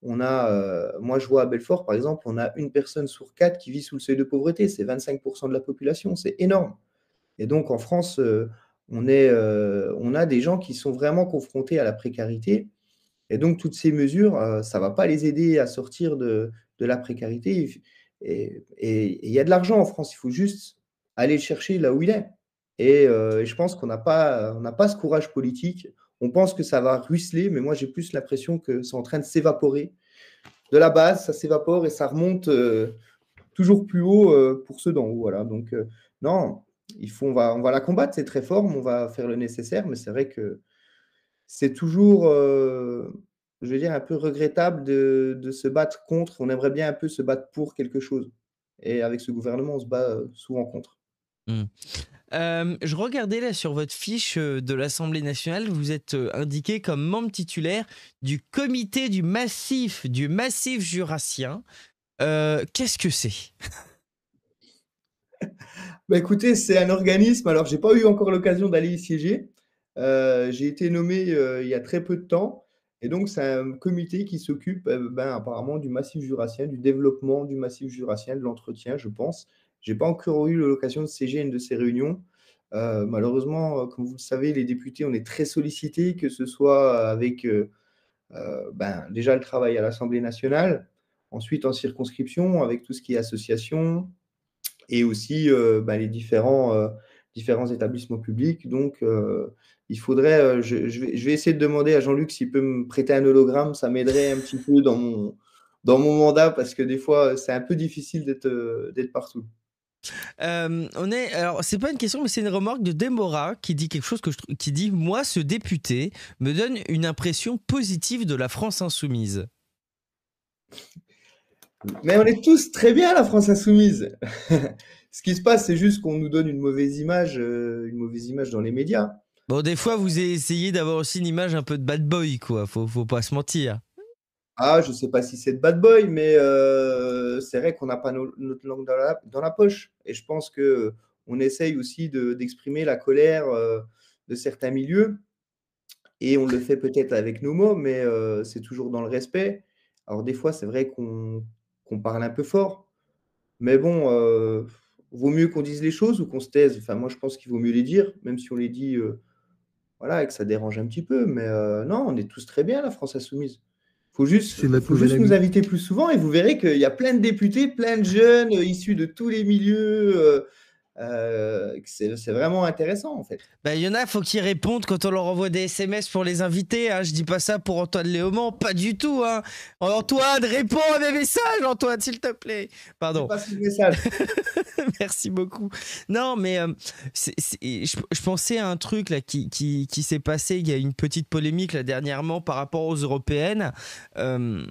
On a, euh, moi je vois à Belfort par exemple, on a une personne sur quatre qui vit sous le seuil de pauvreté. C'est 25% de la population, c'est énorme. Et donc en France, on, est, on a des gens qui sont vraiment confrontés à la précarité. Et donc toutes ces mesures, ça ne va pas les aider à sortir de, de la précarité. Et il y a de l'argent en France, il faut juste aller le chercher là où il est. Et, euh, je pense qu'on n'a pas, on pas ce courage politique. On pense que ça va ruisseler, mais moi j'ai plus l'impression que c'est en train de s'évaporer. De la base, ça s'évapore et ça remonte euh, toujours plus haut euh, pour ceux d'en haut. Voilà. Donc non, il faut, on, va, on va la combattre, cette réforme, on va faire le nécessaire, mais c'est vrai que c'est toujours je veux dire, un peu regrettable de, se battre contre. On aimerait bien un peu se battre pour quelque chose. Et avec ce gouvernement, on se bat euh, souvent contre. Hmm. Euh, je regardais là sur votre fiche euh, de l'Assemblée nationale, vous êtes indiqué comme membre titulaire du comité du massif, du massif jurassien. Qu'est-ce que c'est bah Écoutez, c'est un organisme. Alors, j'ai pas eu encore l'occasion d'aller y siéger. j'ai été nommé il y a très peu de temps. Et donc, c'est un comité qui s'occupe euh, ben, apparemment du massif jurassien, du développement du massif jurassien, de l'entretien, je pense. Je n'ai pas encore eu l'occasion de céger une de ces réunions. Euh, malheureusement, euh, comme vous le savez, les députés, on est très sollicités, que ce soit avec ben, déjà le travail à l'Assemblée nationale, ensuite en circonscription, avec tout ce qui est association, et aussi ben, les différents différents établissements publics. Donc, euh, il faudrait, euh, je, vais, essayer de demander à Jean-Luc s'il peut me prêter un hologramme, ça m'aiderait un petit peu dans mon, dans mon mandat parce que des fois, euh, c'est un peu difficile d'être d'être partout. Euh, on est, alors c'est pas une question, mais c'est une remarque de Demora qui dit quelque chose que qui dit moi ce député me donne une impression positive de la France insoumise. Mais on est tous très bien la France insoumise. Ce qui se passe, c'est juste qu'on nous donne une mauvaise image, euh, une mauvaise image dans les médias. Bon, des fois, vous essayez d'avoir aussi une image un peu de bad boy, quoi. Faut, faut pas se mentir. Ah, je sais pas si c'est de bad boy, mais euh, c'est vrai qu'on n'a pas notre langue dans la, poche. Et je pense que euh, on essaye aussi d'exprimer la colère de certains milieux. Et on le fait peut-être avec nos mots, mais c'est toujours dans le respect. Alors des fois, c'est vrai qu'on parle un peu fort, mais bon, vaut mieux qu'on dise les choses ou qu'on se taise. Enfin, moi, je pense qu'il vaut mieux les dire, même si on les dit, euh, voilà, et que ça dérange un petit peu. Mais euh, non, on est tous très bien, la France Insoumise. Faut faut juste nous inviter plus souvent et vous verrez qu'il y a plein de députés, plein de jeunes euh, issus de tous les milieux, euh, c'est vraiment intéressant en fait. Ben, il y en a, il faut qu'ils répondent quand on leur envoie des SMS pour les inviter. Hein. Je dis pas ça pour Antoine Léaumont, pas du tout. Hein. Antoine, réponds à mes messages, Antoine, s'il te plaît. Pardon. Merci beaucoup. Non, mais euh, je, pensais à un truc là qui, qui, s'est passé. Il y a une petite polémique là dernièrement par rapport aux européennes. Euh,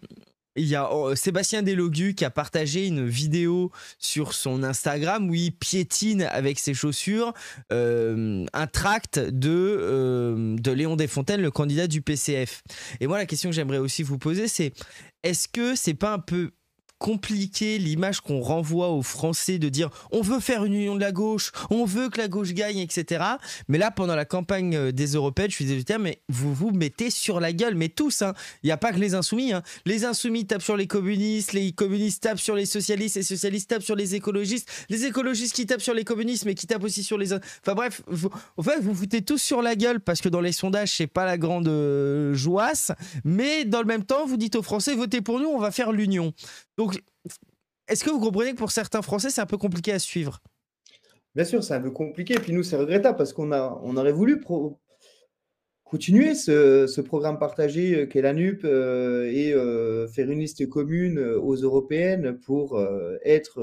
il y a oh, Sébastien Delogu qui a partagé une vidéo sur son Instagram où il piétine avec ses chaussures euh, un tract de, euh, de Léon Desfontaines, le candidat du PCF. Et moi, la question que j'aimerais aussi vous poser, c'est est-ce que c'est pas un peu compliqué l'image qu'on renvoie aux Français de dire on veut faire une union de la gauche, on veut que la gauche gagne, etc. Mais là, pendant la campagne euh, des Européennes, je suis désolé, mais vous vous mettez sur la gueule, mais tous, hein. il y n'y a pas que les insoumis. Hein. Les insoumis tapent sur les communistes, les communistes tapent sur les socialistes, les socialistes tapent sur les écologistes, les écologistes qui tapent sur les communistes, mais qui tapent aussi sur les... Enfin bref, en fait, vous foutez tous sur la gueule parce que dans les sondages, c'est pas la grande euh, joie mais dans le même temps, vous dites aux Français, votez pour nous, on va faire l'union. Donc est-ce que vous comprenez que pour certains Français, c'est un peu compliqué à suivre Bien sûr, c'est un peu compliqué. Et puis nous, c'est regrettable parce qu'on a, on aurait voulu continuer ce, programme partagé euh, qu'est la NUP euh, et euh, faire une liste commune aux européennes pour être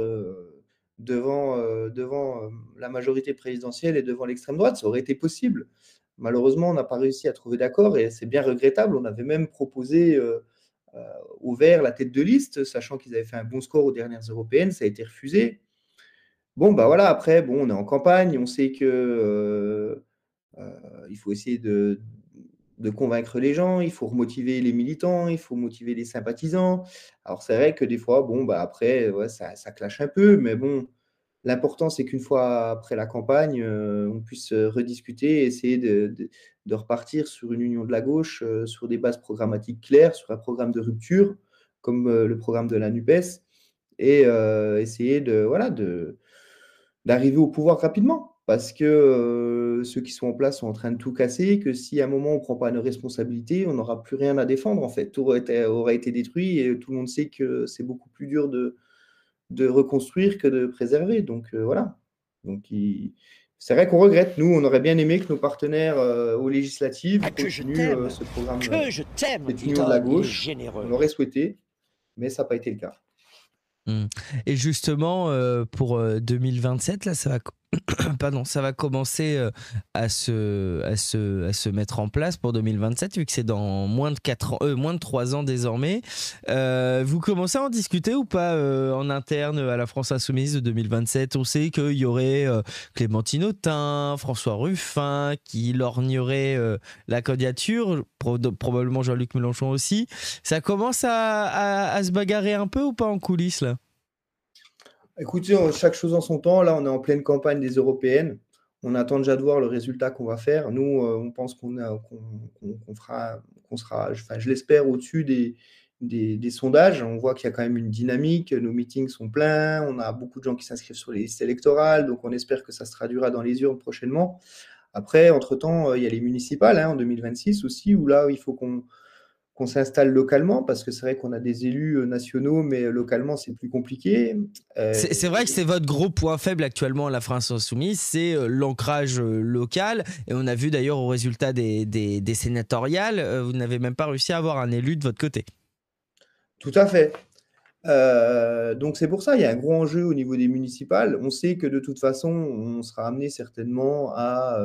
devant, devant la majorité présidentielle et devant l'extrême droite. Ça aurait été possible. Malheureusement, on n'a pas réussi à trouver d'accord et c'est bien regrettable. On avait même proposé euh, ouvert la tête de liste, sachant qu'ils avaient fait un bon score aux dernières européennes, ça a été refusé. Bon, bah voilà, après, bon, on est en campagne, on sait que euh, euh, il faut essayer de, convaincre les gens, il faut remotiver les militants, il faut motiver les sympathisants. Alors c'est vrai que des fois, bon, bah après, ça, ça clash un peu, mais bon, L'important, c'est qu'une fois après la campagne, euh, on puisse euh, rediscuter essayer de, repartir sur une union de la gauche, euh, sur des bases programmatiques claires, sur un programme de rupture, comme le programme de la NUPES, et essayer de voilà d'arriver au pouvoir rapidement. Parce que ceux qui sont en place sont en train de tout casser, que si à un moment on ne prend pas nos responsabilités, on n'aura plus rien à défendre en fait. Tout aurait été, aura été détruit et tout le monde sait que c'est beaucoup plus dur de, de reconstruire que de préserver. Donc euh, voilà. Donc c'est vrai qu'on regrette. Nous, on aurait bien aimé que nos partenaires euh, aux législatives ah, continuent euh, ce programme. Que je t'aime, de la gauche. Généreux. On aurait souhaité, mais ça n'a pas été le cas. Mmh. Et justement, pour 2027, là, ça va pardon, ça va commencer euh, à se, à, se, mettre en place pour 2027, vu que c'est dans moins de, 4 ans, euh, moins de 3 ans désormais. Euh, vous commencez à en discuter ou pas en interne à la France Insoumise de 2027 On sait qu'il y aurait Clémentine Autain, François Ruffin qui lorgnerait la candidature, probablement Jean-Luc Mélenchon aussi. Ça commence à, à se bagarrer un peu ou pas en coulisses là Écoutez, chaque chose en son temps. Là, on est en pleine campagne des européennes. On attend déjà de voir le résultat qu'on va faire. Nous, euh, on pense qu'on fera, qu'on sera, enfin, je l'espère, au-dessus des, sondages. On voit qu'il y a quand même une dynamique. Nos meetings sont pleins. On a beaucoup de gens qui s'inscrivent sur les listes électorales. Donc, on espère que ça se traduira dans les urnes prochainement. Après, entre-temps, euh, il y a les municipales hein, en 2026 aussi, où là, il faut qu'on qu'on s'installe localement, parce que c'est vrai qu'on a des élus euh, nationaux, mais euh, localement, c'est plus compliqué. Euh, c'est vrai que c'est votre gros point faible actuellement, la France Insoumise, c'est l'ancrage local. Et on a vu d'ailleurs au résultat des, sénatoriales, vous n'avez même pas réussi à avoir un élu de votre côté. Tout à fait. donc c'est pour ça, il y a un gros enjeu au niveau des municipales. On sait que de toute façon, on sera amené certainement à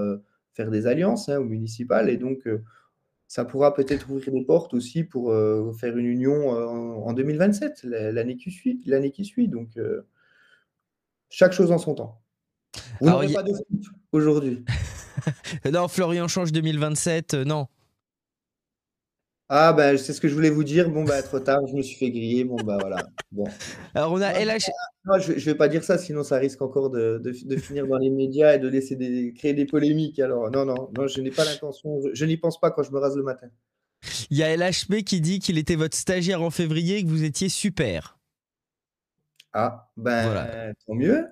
faire des alliances hein, aux municipales. Et donc, ça pourra peut-être ouvrir des portes aussi pour euh, faire une union euh, en 2027, l'année qui suit. L'année qui suit. Donc, euh, chaque chose en son temps. Vous n'aurez pas de aujourd'hui. non, Florian change 2027, non. Ah ben, c'est ce que je voulais vous dire. Bon bah trop tard, je me suis fait griller. Bon bah voilà. Bon. Alors on a LH. je, ne vais pas dire ça, sinon ça risque encore de, finir dans les médias et de laisser des, créer des polémiques. Alors non non non, je n'ai pas l'intention. Je, n'y pense pas quand je me rase le matin. Il y a LHB qui dit qu'il était votre stagiaire en février et que vous étiez super. Ah ben tant mieux.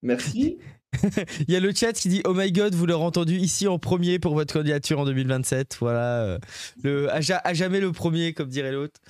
Merci. Il y a le chat qui dit Oh my god, vous l'aurez entendu ici en premier pour votre candidature en 2027. Voilà, euh, le, à, jamais le premier, comme dirait l'autre.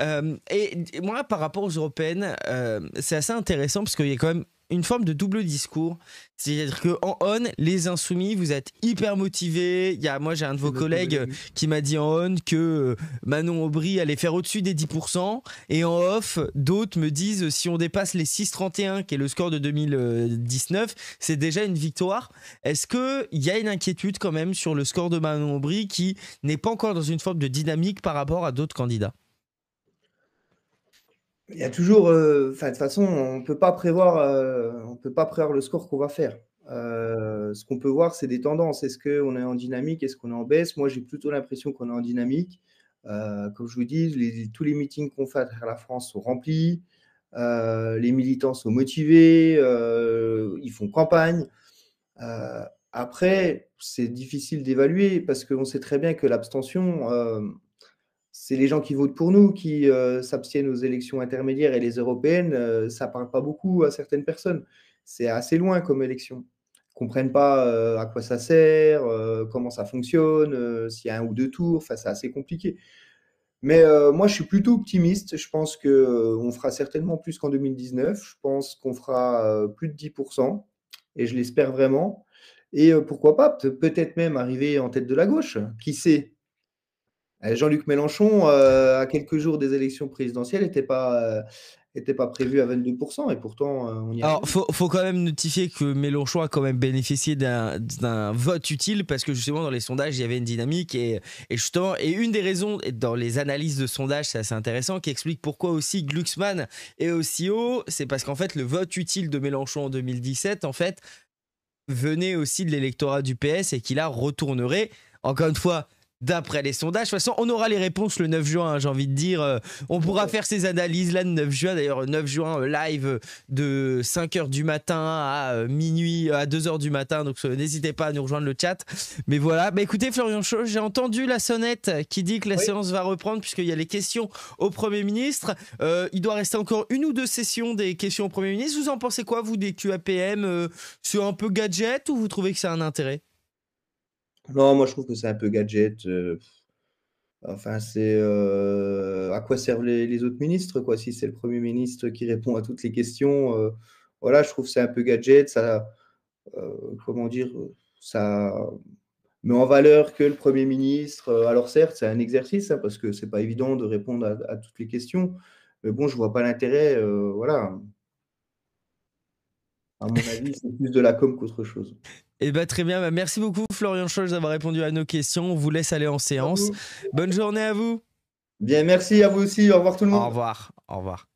Euh, et, moi, par rapport aux européennes, euh, c'est assez intéressant parce qu'il y a quand même une forme de double discours. C'est-à-dire que en on, les insoumis, vous êtes hyper motivés. Il y moi, j'ai un de vos collègues qui m'a dit en on que euh, Manon Aubry allait faire au-dessus des 10%. Et en off, d'autres me disent si on dépasse les 6,31, qui est le score de 2019, c'est déjà une victoire. Est-ce qu'il y a une inquiétude quand même sur le score de Manon Aubry qui n'est pas encore dans une forme de dynamique par rapport à d'autres candidats il y a toujours, euh, de toute façon, on peut pas prévoir, euh, on peut pas prévoir le score qu'on va faire. Euh, ce qu'on peut voir, c'est des tendances. Est-ce qu'on est en dynamique Est-ce qu'on est en baisse Moi, j'ai plutôt l'impression qu'on est en dynamique. comme je vous dis, les, tous les meetings qu'on fait à travers la France sont remplis. les militants sont motivés. ils font campagne. après, c'est difficile d'évaluer parce qu'on sait très bien que l'abstention c'est les gens qui votent pour nous qui euh, s'abstiennent aux élections intermédiaires et les européennes, ça euh, ça parle pas beaucoup à certaines personnes. C'est assez loin comme élection. Ils ne comprennent pas euh, à quoi ça sert, comment ça fonctionne, s'il y a un ou deux tours, enfin c'est assez compliqué. Mais moi je suis plutôt optimiste, je pense qu'on on fera certainement plus qu'en 2019, je pense qu'on fera plus de 10% et je l'espère vraiment. Et pourquoi pas peut-être même arriver en tête de la gauche, qui sait euh, Jean-Luc Mélenchon, euh, à quelques jours des élections présidentielles, n'était pas, euh, pas prévu à 22%, et pourtant on y Alors, faut, faut quand même notifier que Mélenchon a quand même bénéficié d'un vote utile, parce que justement, dans les sondages, il y avait une dynamique, et, et justement, et une des raisons, dans les analyses de sondages, c'est assez intéressant, qui explique pourquoi aussi Glucksmann est aussi haut, c'est parce qu'en fait, le vote utile de Mélenchon en 2017, en fait, venait aussi de l'électorat du PS, et qu'il a retournerait, encore une fois, d'après les sondages. De toute façon, on aura les réponses le 9 juin, hein, j'ai envie de dire. Euh, on pourra faire ces analyses là le 9 juin. D'ailleurs, 9 juin, euh, live de 5h du matin à euh, minuit, à 2h du matin. Donc, n'hésitez pas à nous rejoindre le chat. Mais voilà. Bah, écoutez, Florian Chaud, j'ai entendu la sonnette qui dit que la séance va reprendre puisqu'il y a les questions au Premier ministre. il doit rester encore une ou deux sessions des questions au Premier ministre. Vous en pensez quoi, vous, des QAPM sur un peu gadget ou vous trouvez que c'est un intérêt non, moi je trouve que c'est un peu gadget. Euh, enfin, c'est euh, à quoi servent les, autres ministres, quoi. Si c'est le Premier ministre qui répond à toutes les questions, euh, voilà, je trouve que c'est un peu gadget. Ça, comment dire, ça met en valeur que le Premier ministre. Alors certes, c'est un exercice, hein, parce que c'est pas évident de répondre à, toutes les questions. Mais bon, je vois pas l'intérêt. voilà. À mon avis, c'est plus de la com qu'autre chose. Eh ben, très bien. Bah, merci beaucoup, Florian Scholz, d'avoir répondu à nos questions. On vous laisse aller en séance. Bonne journée à vous. Bien, merci à vous aussi. Au revoir tout le monde. Au revoir. Au revoir.